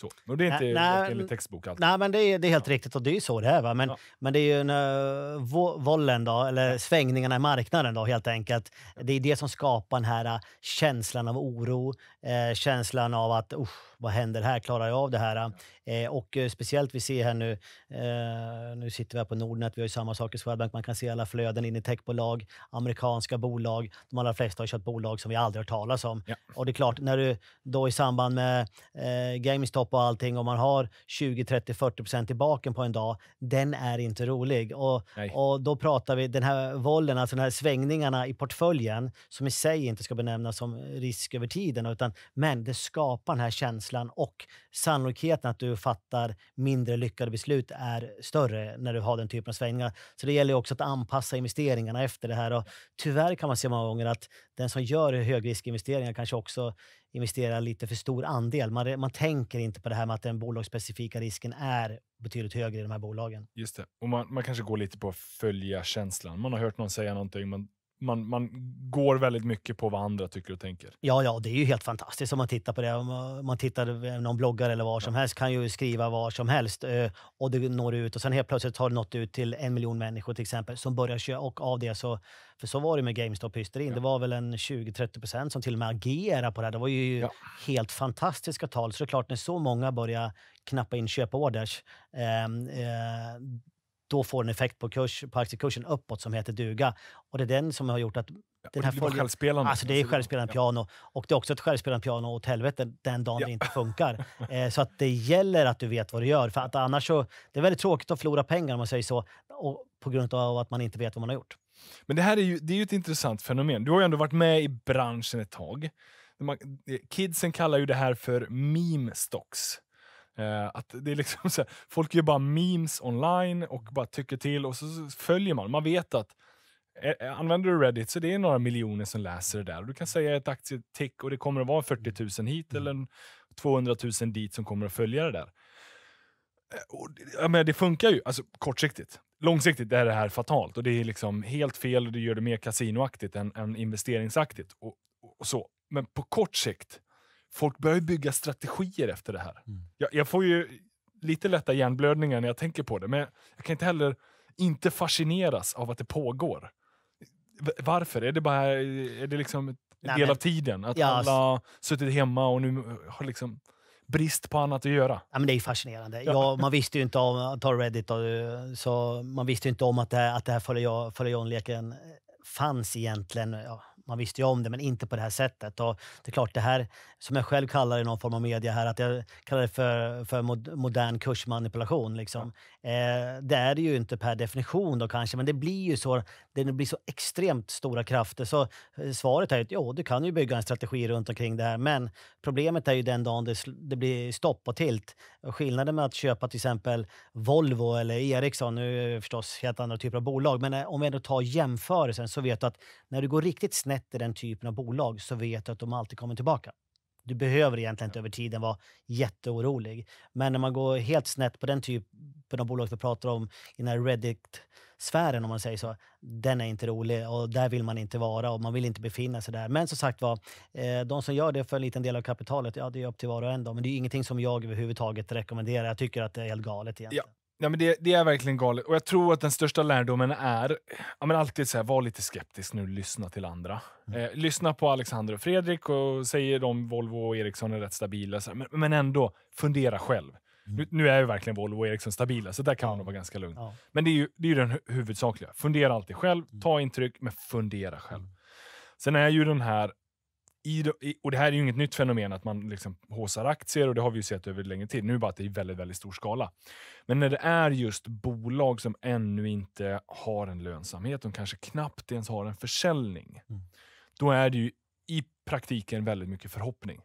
Så. Men det är inte nej, enligt textbok alltid. Nej, men det är, det är helt ja. riktigt och det är ju så det är. Va? Men, ja. men det är ju en, eh, vollen då, eller svängningarna i marknaden då helt enkelt. Det är det som skapar den här eh, känslan av oro, uh, känslan av att usch, vad händer här? Klarar jag av det här? Eh, och eh, speciellt vi ser här nu, eh, nu sitter vi här på Nordnet, vi har ju samma sak i Swedbank, man kan se alla flöden in i techbolag, amerikanska bolag. De allra flesta har köpt bolag som vi aldrig har talas om. Ja. Och det är klart, när du då i samband med eh, GameStop och allting, om man har 20, 30, 40 procent i baken på en dag, den är inte rolig. Och, och då pratar vi den här vollen, alltså de här svängningarna i portföljen, som i sig inte ska benämnas som risk över tiden, utan, men det skapar den här känslan känslan och sannolikheten att du fattar mindre lyckade beslut är större när du har den typen av svängningar. Så det gäller också att anpassa investeringarna efter det här. Och tyvärr kan man se många gånger att den som gör högriskinvesteringar kanske också investerar lite för stor andel. Man, man tänker inte på det här med att den bolagsspecifika risken är betydligt högre i de här bolagen. Just det. Och man, man kanske går lite på följa känslan. Man har hört någon säga någonting, man man, man går väldigt mycket på vad andra tycker och tänker. Ja, ja, det är ju helt fantastiskt om man tittar på det. Om man tittar någon bloggare eller var som ja. helst kan ju skriva vad som helst och det når ut och sen helt plötsligt har det nått ut till en miljon människor till exempel som börjar köra och av det så, för så var det med GameStop-hysterin. Ja. Det var väl en 20-30 procent som till och med agerade på det här. Det var ju ja. helt fantastiska tal. Så det är klart, när så många börjar knappa in köporders, ehm, eh, eh, då får den effekt på, kurs, på aktiekursen uppåt som heter duga. Och det är den som har gjort att... Ja, den här det folien, självspelande. Alltså det är alltså, självspelande piano. Och det är också ett självspelande piano åt helvete den dagen ja. det inte funkar. Eh, så att det gäller att du vet vad du gör. För att annars så... Det är väldigt tråkigt att förlora pengar om man säger så. Och, på grund av att man inte vet vad man har gjort. Men det här är ju, det är ju ett intressant fenomen. Du har ju ändå varit med i branschen ett tag. Eh, kidsen kallar ju det här för meme stocks. Eh, att det är liksom så här, folk gör bara memes online och bara tycker till och så, följer man. Man vet att eh, eh, använder du Reddit så det är några miljoner som läser det där. Och du kan säga ett aktietick och det kommer att vara 40 000 hit mm. eller 200 000 dit som kommer att följa det där. Eh, och, ja, men det funkar ju, alltså kortsiktigt. Långsiktigt är det här fatalt och det är liksom helt fel och det gör det mer kasinoaktigt än, än investeringsaktigt. Och, och, och så. Men på kort sikt folk börjar bygga strategier efter det här. Mm. Jag, jag, får ju lite lätta hjärnblödningar när jag tänker på det, men jag kan inte heller inte fascineras av att det pågår. Varför? Är det bara är det liksom en Nej, del men, av tiden? Att ja, alla suttit hemma och nu eh, har liksom brist på annat att göra. Ja, men det är fascinerande. Ja. Jag, man visste ju inte om, ta Reddit då, eh, så man visste ju inte om att det här, att det här följa, följa John-leken fanns egentligen. Ja man visste ju om det, men inte på det här sättet. Och det är klart, det här som jag själv kallar i någon form av media här, att jag kallar det för, för modern kursmanipulation. Liksom. Eh, det är det ju inte per definition då kanske, men det blir ju så. Det blir så extremt stora krafter. Så eh, svaret är ju att jo, du kan ju bygga en strategi runt omkring det här, men problemet är ju den dagen det, det blir stopp och tilt. Skillnaden med att köpa till exempel Volvo eller Ericsson, nu är det förstås helt andra typer av bolag, men eh, om vi ändå tar jämförelsen så vet du att när du går riktigt snett i den typen av bolag så vet du att de alltid kommer tillbaka. Du behöver egentligen inte över tiden vara jätteorolig. Men när man går helt snett på den typen typen av bolag vi pratar om i den här Reddit-sfären, om man säger så, den är inte rolig och där vill man inte vara och man vill inte befinna sig där. Men som sagt var, eh, de som gör det för en liten del av kapitalet, ja, det är upp till var och en. Då. Men det är ingenting som jag överhuvudtaget rekommenderar. Jag tycker att det är helt galet egentligen. Ja. Ja, men det, det, är verkligen galet. Och jag tror att den största lärdomen är, ja, men alltid så här, var lite skeptisk nu, lyssna till andra. Mm. Eh, lyssna på Alexander och Fredrik och säger de Volvo och Ericsson är rätt stabila, här, men, men ändå fundera själv. Nu, mm. nu, är ju verkligen Volvo och Ericsson stabila, så där kan man nog vara ganska lugn. Ja. Men det är ju det är den huvudsakliga. Fundera alltid själv, mm. ta intryck, men fundera själv. Mm. Sen är ju den här i, och det här är ju inget nytt fenomen att man liksom håsar aktier och det har vi ju sett över längre tid. Nu bara att det är i väldigt, väldigt stor skala. Men när det är just bolag som ännu inte har en lönsamhet, de kanske knappt ens har en försäljning. Mm. Då är det ju i praktiken väldigt mycket förhoppning.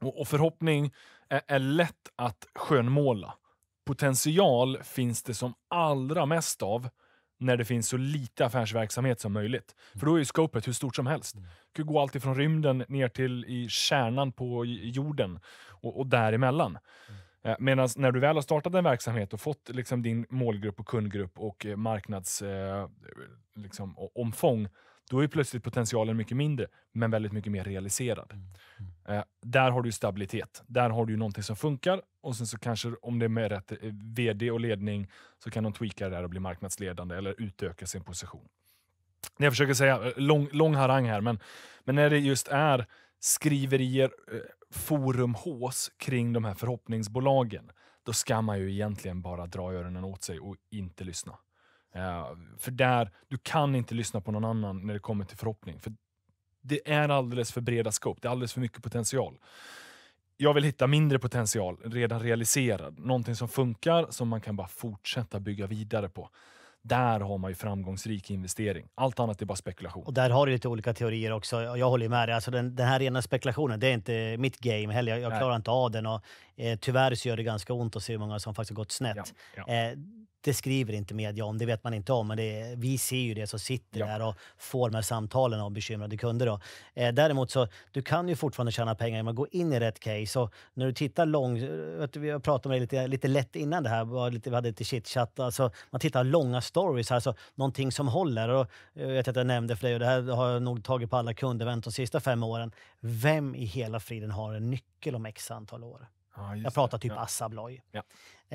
Och, och förhoppning är, är lätt att skönmåla. Potential finns det som allra mest av när det finns så lite affärsverksamhet som möjligt. För då är ju scopet hur stort som helst. Mm. Du kan gå allt ifrån rymden ner till i kärnan på jorden och, och däremellan. Mm. Medan när du väl har startat en verksamhet och fått liksom din målgrupp och kundgrupp och marknadsomfång eh, liksom, då är plötsligt potentialen mycket mindre, men väldigt mycket mer realiserad. Mm. mm. Eh, där har du stabilitet. Där har du någonting som funkar och sen så kanske, om det är med rätt eh, vd och ledning, så kan de tweaka det där och bli marknadsledande eller utöka sin position. Det jag försöker säga, eh, lång, lång harang här, men, men när det just är skriverier, eh, forumhås kring de här förhoppningsbolagen, då ska man ju egentligen bara dra öronen åt sig och inte lyssna. Eh, för där, du kan inte lyssna på någon annan när det kommer till förhoppning. För Det är alldeles för breda scope, det är alldeles för mycket potential. Jag vill hitta mindre potential, redan realiserad. Någonting som funkar, som man kan bara fortsätta bygga vidare på. Där har man ju framgångsrik investering. Allt annat är bara spekulation. Och där har du lite olika teorier också. Jag håller med dig. Alltså den, den här rena spekulationen, det är inte mitt game heller. Jag, jag klarar inte av den. Och, eh, tyvärr så gör det ganska ont att se hur många som faktiskt har gått snett. Ja, ja. Eh, det skriver inte media om, det vet man inte om, men är, vi ser ju det som sitter ja. där och får de här samtalen av bekymrade kunder. Då. Eh, däremot så, du kan ju fortfarande tjäna pengar genom att gå in i rätt case. Och när du tittar långt, vi har pratat om det lite, lite lätt innan det här, lite, vi hade lite chitchat, alltså, man tittar långa stories, alltså någonting som håller. Och, eh, jag vet att jag nämnde för dig, och det här har jag nog tagit på alla kundevent de sista fem åren. Vem i hela friden har en nyckel om x antal år? Ah, jag pratar typ ja. Assa Abloy. Ja.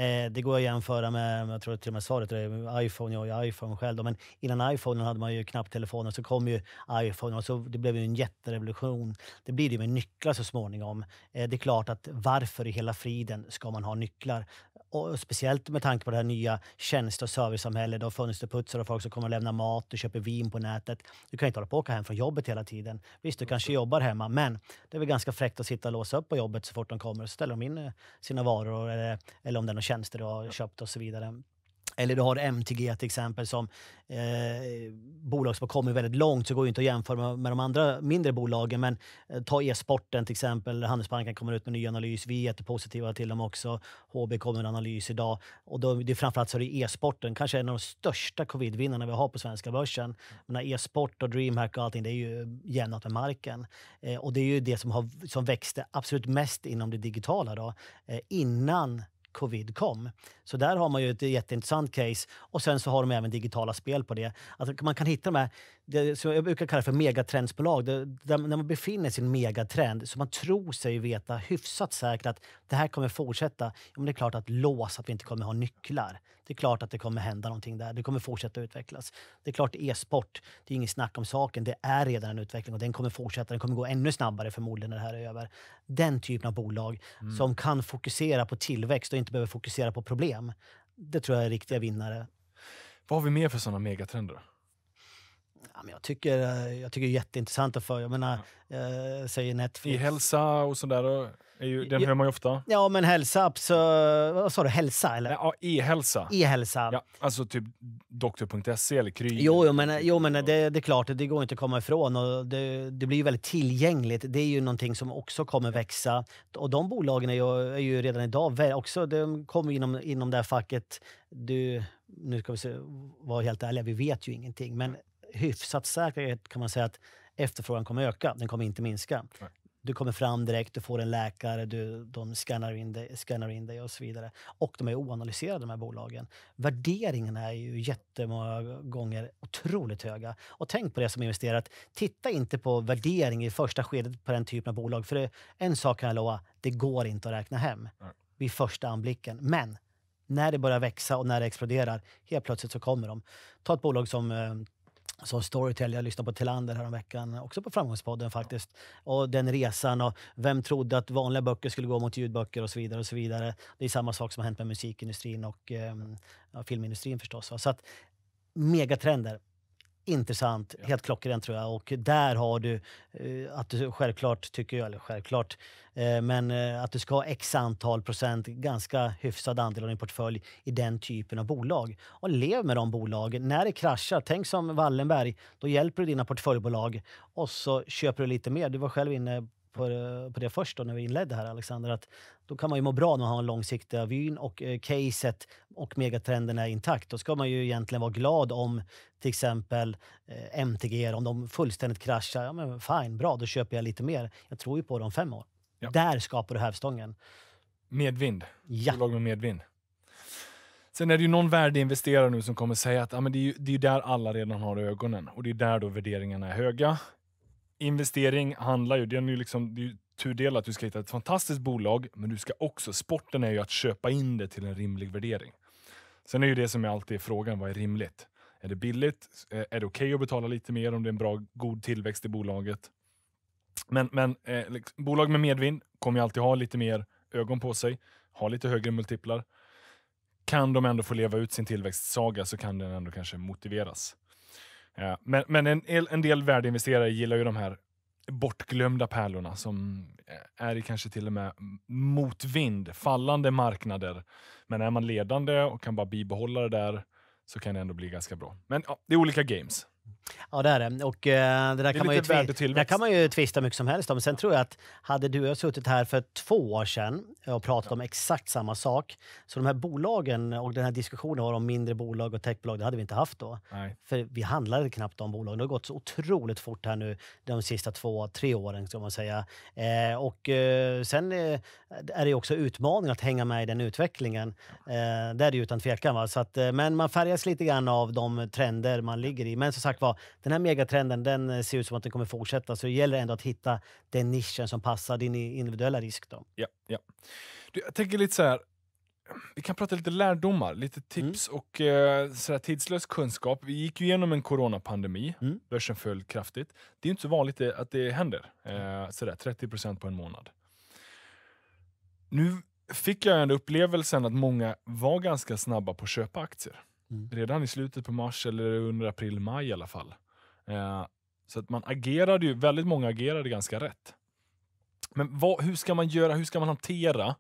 Eh, det går att jämföra med, jag tror till och med svaret är iPhone, jag är iPhone själv. Då, men innan iPhone hade man ju knapptelefoner, så kom ju iPhone och så det blev ju en jätterevolution. Det blir det med nycklar så småningom. Eh, det är klart att varför i hela friden ska man ha nycklar? och speciellt med tanke på det här nya tjänste och servicesamhället och fönsterputsare och folk som kommer och lämnar mat, du köper vin på nätet. Du kan inte hålla på och åka hem från jobbet hela tiden. Visst, du kanske jobbar hemma, men det är väl ganska fräckt att sitta och låsa upp på jobbet så fort de kommer och ställer de in eh, sina varor eller, eller om det är några tjänster du har köpt och så vidare. Eller du har MTG till exempel som eh, bolag som har kommit väldigt långt, så går ju inte att jämföra med de andra mindre bolagen. Men eh, ta e-sporten till exempel. Handelsbanken kommer ut med en ny analys. Vi är jättepositiva till dem också. HB kommer med en analys idag. Och då, det är framförallt så är det e-sporten, kanske en av de största covidvinnarna vi har på svenska börsen. Men e-sport och DreamHack och allting, det är ju jämnat med marken. Eh, och det är ju det som, har, som växte absolut mest inom det digitala då, eh, innan covid kom. Så där har man ju ett jätteintressant case. Och sen så har de även digitala spel på det. Alltså man kan hitta de här, det, som jag brukar kalla för megatrendsbolag, det, där, när man befinner sig i en megatrend så man tror sig veta hyfsat säkert att det här kommer fortsätta. Ja, men det är klart att lås, att vi inte kommer ha nycklar. Det är klart att det kommer hända någonting där. Det kommer fortsätta utvecklas. Det är klart e-sport, det är inget snack om saken. Det är redan en utveckling och den kommer fortsätta. Den kommer gå ännu snabbare förmodligen när det här är över. Den typen av bolag mm. som kan fokusera på tillväxt och inte behöver fokusera på problem. Det tror jag är riktiga vinnare. Vad har vi mer för sådana megatrender? Ja, men jag, tycker, eh, jag tycker det är jätteintressanta för. Jag menar, mm. eh, säger Netflix. I hälsa och sådär, är ju, den ja, hör man ju ofta. Ja, men hälsa, eh, vad sa du? Hälsa, eller? Ja, e-hälsa. E-hälsa. Ja, alltså typ doktor.se eller Kry. Jo, jo men, jo, men det, det, är klart, det går inte att komma ifrån. Och det, det, blir ju väldigt tillgängligt. Det är ju någonting som också kommer växa. Och de bolagen är ju, är ju redan idag också, de kommer inom, inom det här facket. Du, nu ska vi vara helt ärliga, vi vet ju ingenting. Men hyfsat säkerhet kan man säga att efterfrågan kommer öka. Den kommer inte minska. Nej. Du kommer fram direkt, du får en läkare, du, de scannar in, dig, scannar in dig och så vidare. Och de är oanalyserade, de här bolagen. Värderingarna är ju jättemånga gånger otroligt höga. Och tänk på det som investerare, att titta inte på värdering i första skedet på den typen av bolag. För det, en sak kan jag lova, det går inte att räkna hem vid första anblicken. Men när det börjar växa och när det exploderar, helt plötsligt så kommer de. Ta ett bolag som eh, så Storytel, jag lyssnade på Tillander häromveckan, också på Framgångspodden faktiskt. Och den resan och vem trodde att vanliga böcker skulle gå mot ljudböcker och så vidare. och så vidare. Det är samma sak som har hänt med musikindustrin och eh, filmindustrin förstås. Så att megatrender intressant, helt klockrent tror jag. Och där har du eh, att du självklart, tycker jag, eller självklart, eh, men eh, att du ska ha x antal procent, ganska hyfsad andel av din portfölj i den typen av bolag. Och lev med de bolagen. När det kraschar, tänk som Wallenberg, då hjälper du dina portföljbolag och så köper du lite mer. Du var själv inne på, på det först då, när vi inledde här, Alexander, att då kan man ju må bra när man har en långsiktiga vyn och eh, caset och megatrenden är intakt. Då ska man ju egentligen vara glad om till exempel eh, MTG, om de fullständigt kraschar. Ja, men fine, bra, då köper jag lite mer. Jag tror ju på dem fem år. Ja. Där skapar du hävstången. Medvind. Ja. Bolag med medvind. Sen är det ju någon värdeinvesterare nu som kommer säga att ah, men det, är ju, det är där alla redan har ögonen och det är där då värderingarna är höga investering handlar ju, det är ju liksom, det är du ska hitta ett fantastiskt bolag, men du ska också, sporten är ju att köpa in det till en rimlig värdering. Sen är ju det som är alltid frågan, vad är rimligt? Är det billigt? Är det okej okay att betala lite mer om det är en bra, god tillväxt i bolaget? Men, men eh, liksom, bolag med medvind kommer ju alltid ha lite mer ögon på sig, ha lite högre multiplar. Kan de ändå få leva ut sin tillväxtsaga så kan den ändå kanske motiveras men men en, en del värdeinvesterare gillar ju de här bortglömda pärlorna som eh, är i kanske till och med motvind, fallande marknader. Men är man ledande och kan bara bibehålla det där så kan det ändå bli ganska bra. Men ja, det är olika games. Ja, det är det. Och eh, det, där det kan man ju där kan man ju tvista mycket som helst om. Sen tror jag att hade du och jag suttit här för två år sedan och pratat ja. om exakt samma sak, så de här bolagen och den här diskussionen om mindre bolag och techbolag, det hade vi inte haft då. Nej. För vi handlade knappt om bolagen. Det har gått så otroligt fort här nu de sista två, tre åren, ska man säga. Eh, och eh, sen eh, är det också utmaningen att hänga med i den utvecklingen. Eh, det är det ju utan tvekan. Va? Så att, eh, men man färgas lite grann av de trender man ligger i. Men som sagt var, den här megatrenden den eh, ser ut som att den kommer fortsätta. Så det gäller ändå att hitta den nischen som passar din individuella risk. Då. Ja, ja. Du, jag tänker lite så här. Vi kan prata lite lärdomar, lite mm. tips mm. och eh, sådär, tidslös kunskap. Vi gick ju igenom en coronapandemi, mm. börsen föll kraftigt. Det är inte så vanligt det, att det händer, eh, sådär, 30 procent på en månad. Nu fick jag ändå upplevelsen att många var ganska snabba på att köpa aktier. Mm. Redan i slutet på mars eller under april, maj i alla fall. Eh, så att man agerade ju, väldigt många agerade ganska rätt. Men vad, hur ska man göra? Hur ska man hantera?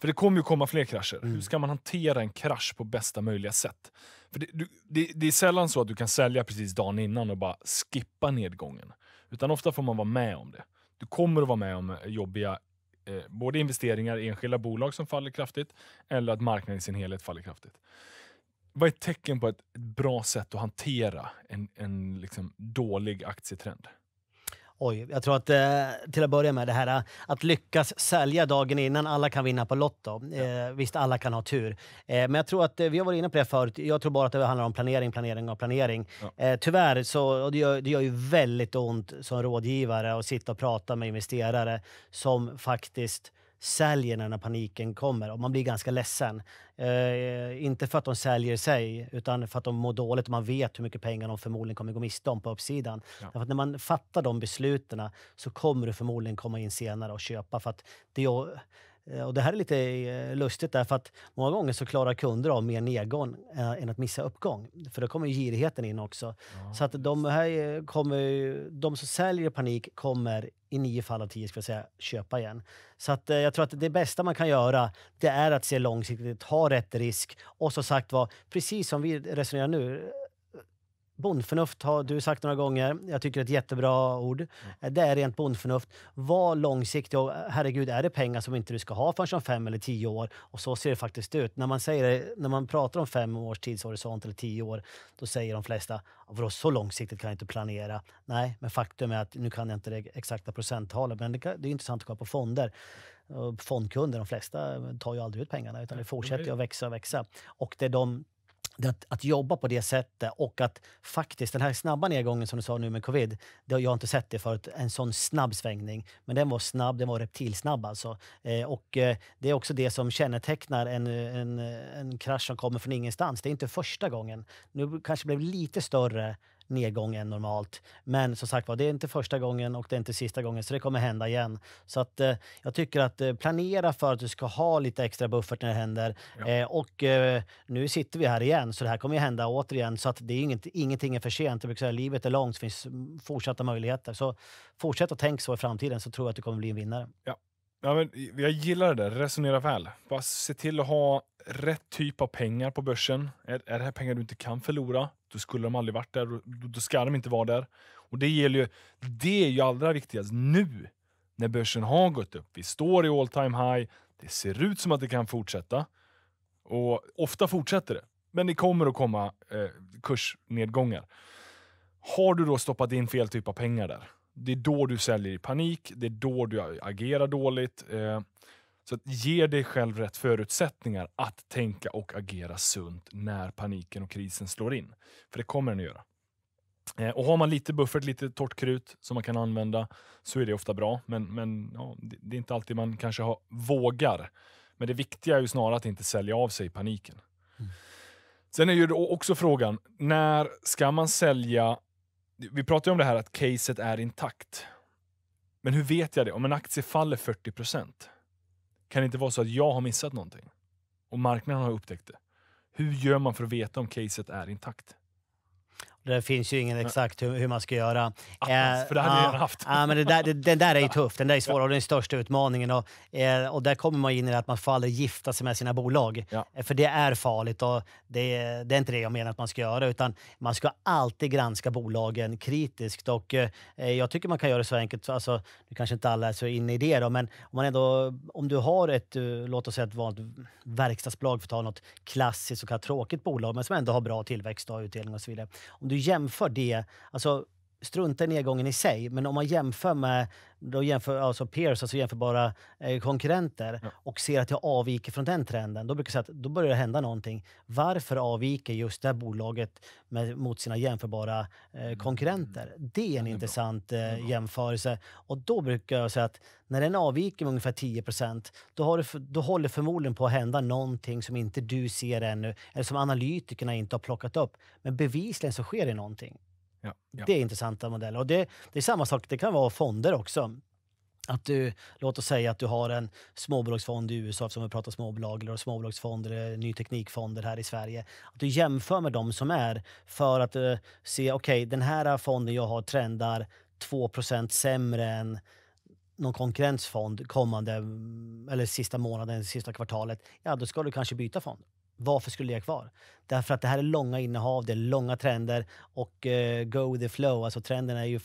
För det kommer ju komma fler krascher. Mm. Hur ska man hantera en krasch på bästa möjliga sätt? För det, du, det, det, är sällan så att du kan sälja precis dagen innan och bara skippa nedgången. Utan ofta får man vara med om det. Du kommer att vara med om eh, jobbiga eh, både investeringar i enskilda bolag som faller kraftigt eller att marknaden i sin helhet faller kraftigt vad är ett tecken på ett bra sätt att hantera en, en liksom dålig aktietrend? Oj, jag tror att eh, till att börja med det här eh, att lyckas sälja dagen innan. Alla kan vinna på Lotto. Eh, ja. visst, alla kan ha tur. men jag tror att vi har varit inne på det förut. Jag tror bara att det handlar om planering, planering och planering. Ja. tyvärr så det gör det gör ju väldigt ont som rådgivare att sitta och prata med investerare som faktiskt säljer när paniken kommer och man blir ganska ledsen. Eh, inte för att de säljer sig, utan för att de mår dåligt och man vet hur mycket pengar de förmodligen kommer gå miste om på uppsidan. Ja. att när man fattar de besluten så kommer du förmodligen komma in senare och köpa. För att det är, Eh, och det här är lite eh, lustigt därför att många gånger så klarar kunder av mer nedgång eh, än att missa uppgång. För då kommer girigheten in också. Ja. Så att de, här kommer, de som säljer i panik kommer i nio fall av tio ska jag säga, köpa igen. Så att, jag tror att det bästa man kan göra, det är att se långsiktigt, ha rätt risk och som sagt var, precis som vi resonerar nu, Bondförnuft har du sagt några gånger. Jag tycker det är ett jättebra ord. Mm. Det är rent bondförnuft. Var långsiktig och herregud, är det pengar som inte du ska ha förrän om fem eller tio år? Och så ser det faktiskt ut. När man, säger, när man pratar om fem års tidshorisont eller tio år, då säger de flesta vadå, så långsiktigt kan jag inte planera. Nej, men faktum är att nu kan jag inte det exakta procenttalet, men det, kan, det är intressant att kolla på fonder. Fondkunder, de flesta tar ju aldrig ut pengarna, utan det fortsätter att växa och växa. Och det är de att, att, jobba på det sättet och att faktiskt den här snabba nedgången som du sa nu med covid, det, jag har inte sett det förut, en sån snabb svängning. Men den var snabb, den var reptilsnabb alltså. Eh, och eh, det är också det som kännetecknar en, en, en krasch som kommer från ingenstans. Det är inte första gången. Nu kanske det blev lite större nedgång än normalt. Men som sagt var, det är inte första gången och det är inte sista gången, så det kommer hända igen. Så att eh, jag tycker att eh, planera för att du ska ha lite extra buffert när det händer. Ja. Eh, och eh, nu sitter vi här igen, så det här kommer ju hända återigen. Så att det är inget, ingenting är för sent. Jag brukar säga livet är långt, det finns fortsatta möjligheter. Så fortsätt att tänka så i framtiden så tror jag att du kommer bli en vinnare. Ja. Ja, men jag gillar det där, resonera väl. Bara se till att ha rätt typ av pengar på börsen. Är, är det här pengar du inte kan förlora? då skulle de aldrig varit där. Då, då ska de inte vara där. Och det, gäller ju, det är ju allra viktigast nu, när börsen har gått upp. Vi står i all time high. Det ser ut som att det kan fortsätta. Och ofta fortsätter det. Men det kommer att komma eh, kursnedgångar. Har du då stoppat in fel typ av pengar där, det är då du säljer i panik. Det är då du agerar dåligt. Eh, så att ge dig själv rätt förutsättningar att tänka och agera sunt när paniken och krisen slår in. För det kommer den att göra. Eh, och har man lite buffert, lite torrt krut som man kan använda så är det ofta bra. Men, men ja, det är inte alltid man kanske har, vågar. Men det viktiga är ju snarare att inte sälja av sig i paniken. Mm. Sen är ju också frågan, när ska man sälja? Vi pratar ju om det här att caset är intakt. Men hur vet jag det? Om en aktie faller 40 kan det inte vara så att jag har missat någonting? Och marknaden har upptäckt det. Hur gör man för att veta om caset är intakt? Det finns ju ingen exakt hur, hur man ska göra. Attans, ah, eh, för det hade ja, jag haft. Ja, men det där, det, den där är ju tuff. Den där är svår och den största utmaningen. Och, eh, och där kommer man in i det att man får aldrig gifta sig med sina bolag. Ja. Eh, för det är farligt och det, det, är inte det jag menar att man ska göra. Utan man ska alltid granska bolagen kritiskt. Och jag tycker man kan göra det så enkelt. Alltså, nu kanske inte alla är så inne i det då, men om, man ändå, om du har ett, låt oss säga ett vanligt verkstadsbolag, för att ta något klassiskt och tråkigt bolag, men som ändå har bra tillväxt och utdelning och så vidare. Om du du jämför det, alltså strunta i nedgången i sig, men om man jämför med då jämför, alltså peers, alltså jämförbara eh, konkurrenter, ja. och ser att jag avviker från den trenden, då brukar jag säga att då börjar det hända någonting. Varför avviker just det bolaget med, mot sina jämförbara eh, mm. konkurrenter? Det är en det är intressant eh, jämförelse. Och då brukar jag säga att när den avviker med ungefär 10 procent, då, har du, då håller förmodligen på att hända någonting som inte du ser ännu, eller som analytikerna inte har plockat upp. Men bevisligen så sker det någonting. Ja, ja. Det är intressanta modeller. Och det, det är samma sak, det kan vara fonder också. Att du, låt oss säga att du har en småbolagsfond i USA, som vi pratar småbolag, eller småbolagsfonder eller eh, ny teknikfonder här i Sverige. Att du jämför med de som är för att uh, se, okej, okay, den här fonden jag har trendar 2 sämre än någon konkurrensfond kommande, mm, eller sista månaden, sista kvartalet. Ja, då ska du kanske byta fond varför skulle det ligga kvar? Därför att det här är långa innehav, det är långa trender och uh, go with the flow, alltså trenderna är ju,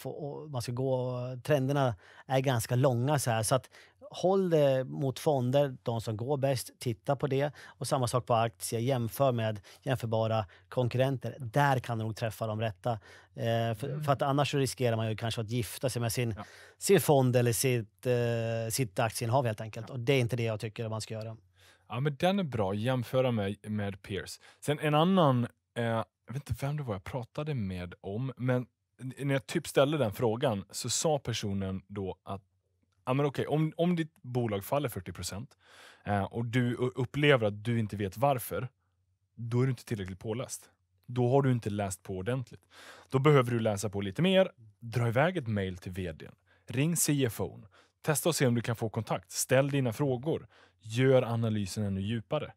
man ska gå, trenderna är ganska långa så här. Så att håll det mot fonder, de som går bäst, titta på det. Och samma sak på aktier, jämför med jämförbara konkurrenter. Där kan du nog träffa de rätta. Eh, för, för, att annars riskerar man ju kanske att gifta sig med sin, ja. sin fond eller sitt, eh, sitt aktieinnehav helt enkelt. Ja. Och det är inte det jag tycker man ska göra. Ja, men den är bra att jämföra med, med Pierce. Sen en annan, eh, jag vet inte vem det var jag pratade med om, men när jag typ ställde den frågan så sa personen då att ja, men okej, om, om ditt bolag faller 40 eh, och du upplever att du inte vet varför, då är du inte tillräckligt påläst. Då har du inte läst på ordentligt. Då behöver du läsa på lite mer, dra iväg ett mail till vdn, ring CFO, Testa och se om du kan få kontakt. Ställ dina frågor. Gör analysen ännu djupare.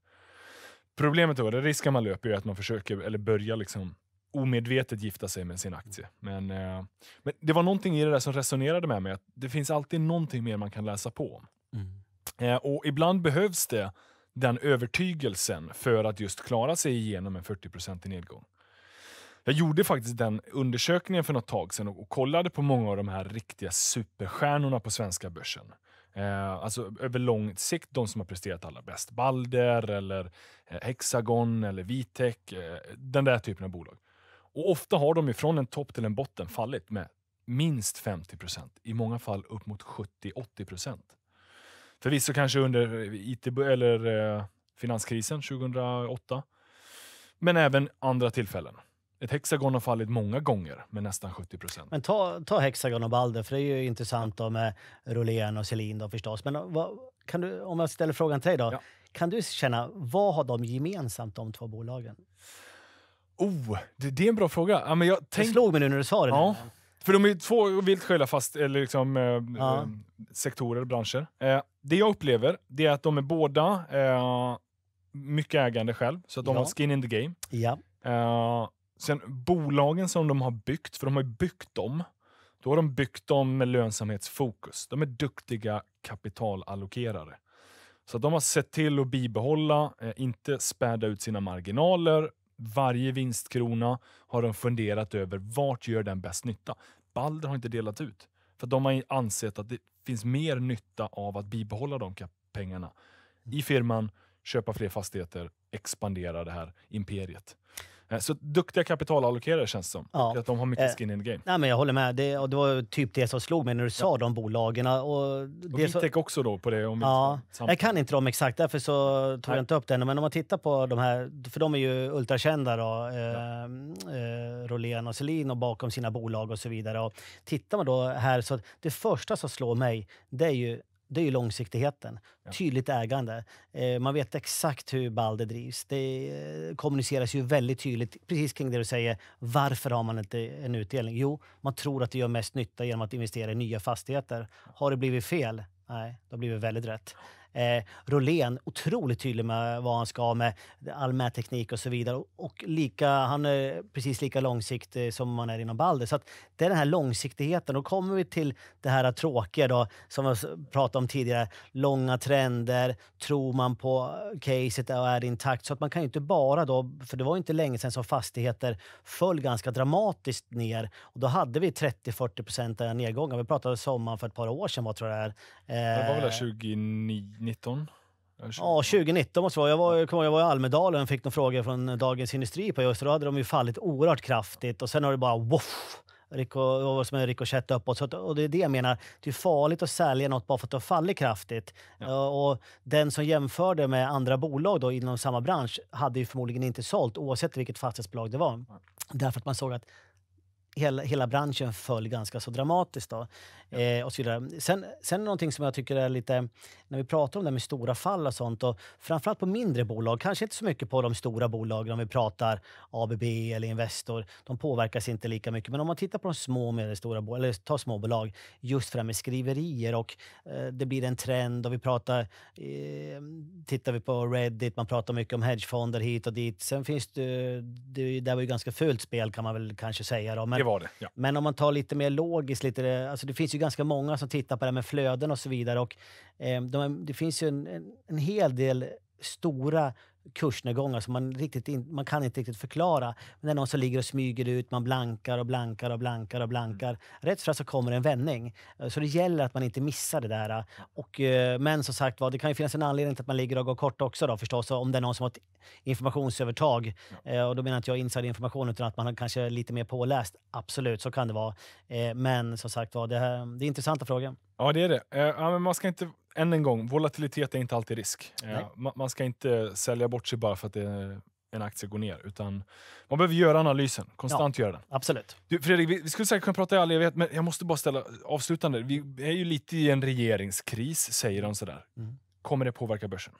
Problemet då, den risken man löper är att man försöker, eller börjar liksom omedvetet gifta sig med sin aktie. Men, eh, men det var någonting i det där som resonerade med mig. Att det finns alltid någonting mer man kan läsa på om. Mm. Eh, och ibland behövs det den övertygelsen för att just klara sig igenom en 40 i nedgång. Jag gjorde faktiskt den undersökningen för något tag sedan och, kollade på många av de här riktiga superstjärnorna på svenska börsen. Eh, alltså över lång sikt, de som har presterat allra bäst. Balder, eller eh, Hexagon eller Vitec. Eh, den där typen av bolag. Och Ofta har de från en topp till en botten fallit med minst 50 procent. I många fall upp mot 70-80 procent. Förvisso kanske under IT, eller, eh, finanskrisen 2008, men även andra tillfällen. Ett hexagon har fallit många gånger med nästan 70 procent. Men ta, ta hexagon och Balder, för det är ju intressant då med Rolén och Selin då förstås. Men uh, vad, kan du, om jag ställer frågan till dig då. Ja. Kan du känna, vad har de gemensamt de två bolagen? Oh, det, det är en bra fråga. Ja, men jag tänk... Det slog mig nu när du sa det. Ja. För de är ju två vilt skilda fast, eller liksom, eh, ja. Eh, sektorer, branscher. Eh, det jag upplever det är att de är båda eh, mycket ägande själv, så att de ja. har skin in the game. Ja. Eh, Sen bolagen som de har byggt, för de har ju byggt dem, då har de byggt dem med lönsamhetsfokus. De är duktiga kapitalallokerare. Så de har sett till att bibehålla, eh, inte späda ut sina marginaler. Varje vinstkrona har de funderat över vart gör den bäst nytta. Balder har inte delat ut, för de har ansett att det finns mer nytta av att bibehålla de pengarna i firman, köpa fler fastigheter, expandera det här imperiet. Eh, så duktiga kapitalallokerare känns det som. Ja. Att de har mycket eh, skin in the game. Nej, men jag håller med. Det, och det var typ det som slog mig när du sa ja. de bolagen. Och det och så... också då på det? Om ja. Jag kan inte dem exakt, därför så tog Nej. jag inte upp det. Men om man tittar på de här, för de är ju ultrakända då, eh, eh, Rolén och Selin och bakom sina bolag och så vidare. Och tittar man då här så det första som slår mig, det är ju det är ju långsiktigheten. Ja. Tydligt ägande. Eh, man vet exakt hur Balder drivs. Det eh, kommuniceras ju väldigt tydligt, precis kring det du säger. Varför har man inte en utdelning? Jo, man tror att det gör mest nytta genom att investera i nya fastigheter. Har det blivit fel? Nej, det har blivit väldigt rätt. Eh, Rolén, otroligt tydlig med vad han ska med, all mätteknik och så vidare. Och, lika, han är precis lika långsiktig eh, som man är inom Balder. Så det är den här långsiktigheten. Då kommer vi till det här tråkiga då, som jag pratade om tidigare. Långa trender, tror man på caset och är det intakt? Så att man kan ju inte bara då, för det var inte länge sedan som fastigheter föll ganska dramatiskt ner och då hade vi 30-40 procent nedgångar. Vi pratade om sommaren för ett par år sedan, vad tror jag det är. det var väl 29 2019? Ja, 2019 måste det vara. Jag var, jag, jag var i Almedalen och fick några frågor från Dagens Industri på just Då hade de ju fallit oerhört kraftigt och sen har det bara woff! var som en rikoschett uppåt. Så att, och det är det jag menar. Det är farligt att sälja något bara för att det har fallit kraftigt. Ja. Eh, och den som jämförde med andra bolag då inom samma bransch hade ju förmodligen inte sålt oavsett vilket fastighetsbolag det var. Ja. Därför att man såg att hela, hela branschen föll ganska så dramatiskt. Då, ja. eh, och så Sen, sen någonting som jag tycker är lite, när vi pratar om det med stora fall och sånt, och framförallt på mindre bolag, kanske inte så mycket på de stora bolagen om vi pratar ABB eller Investor, de påverkas inte lika mycket. Men om man tittar på de små och medelstora, eller tar småbolag, just för det här med skriverier och eh, det blir en trend och vi pratar, eh, tittar vi på Reddit, man pratar mycket om hedgefonder hit och dit. Sen finns det, det, det var ju ganska fult spel kan man väl kanske säga då, men det var det. Ja. Men om man tar lite mer logiskt, lite, alltså det finns ju ganska många som tittar på det här med flöden och så vidare. Och, eh, de, det finns ju en, en, en hel del stora kursnedgångar som man, riktigt in, man kan inte riktigt förklara. Men det är någon som ligger och smyger ut, man blankar och blankar och blankar och mm. blankar. Mm. Rätt för så kommer en vändning. Eh, så det gäller att man inte missar det där. Och, eh, men som sagt det kan ju finnas en anledning till att man ligger och går kort också då förstås, om det är någon som har ett informationsövertag. Ja. Eh, och då menar jag inte jag insiderinformation, utan att man har kanske är lite mer påläst. Absolut, så kan det vara. Men som sagt det, här, det är intressanta frågor. Ja, det är det. Ja, men man ska inte än en gång, volatilitet är inte alltid risk. Eh, man, man ska inte sälja bort sig bara för att det en aktie går ner. Utan man behöver göra analysen, konstant ja, göra den. Absolut. Du, Fredrik, vi, vi, skulle säkert kunna prata i all evighet, men jag måste bara ställa avslutande. Vi är ju lite i en regeringskris, säger de sådär. Mm. Kommer det påverka börsen?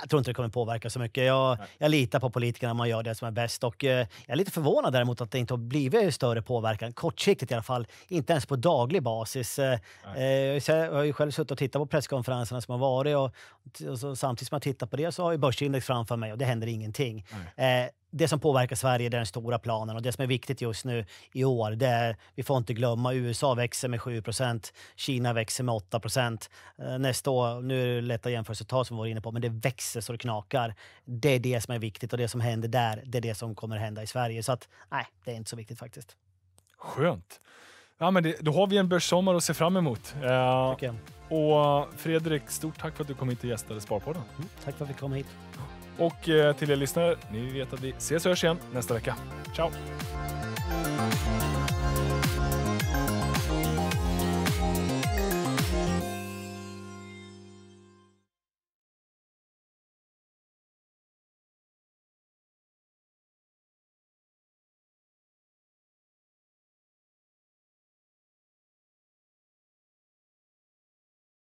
Jag tror inte det kommer påverka så mycket. Jag, jag litar på politikerna, man gör det som är bäst. Och, eh, jag är lite förvånad däremot att det inte har blivit större påverkan, kortsiktigt i alla fall. Inte ens på daglig basis. Eh, eh jag har ju själv suttit och tittat på presskonferenserna som har varit och, och så, samtidigt som jag tittar på det så har jag börsindex framför mig och det händer ingenting. Eh, det som påverkar Sverige är den stora planen och det som är viktigt just nu i år, det är, vi får inte glömma, USA växer med 7 Kina växer med 8 eh, Nästa år, nu är det lätta jämförelsetal som vi var inne på, men det växer så det knakar. Det är det som är viktigt och det som händer där, det är det som kommer hända i Sverige. Så att nej, det är inte så viktigt faktiskt. Skönt. Ja, men det, då har vi en börssommar att se fram emot. Eh, och Fredrik, stort tack för att du kom hit och gästade Sparpodden. Mm, tack för att vi kom hit. Och eh, till er lyssnare, ni vet att vi ses och hörs igen nästa vecka. Ciao!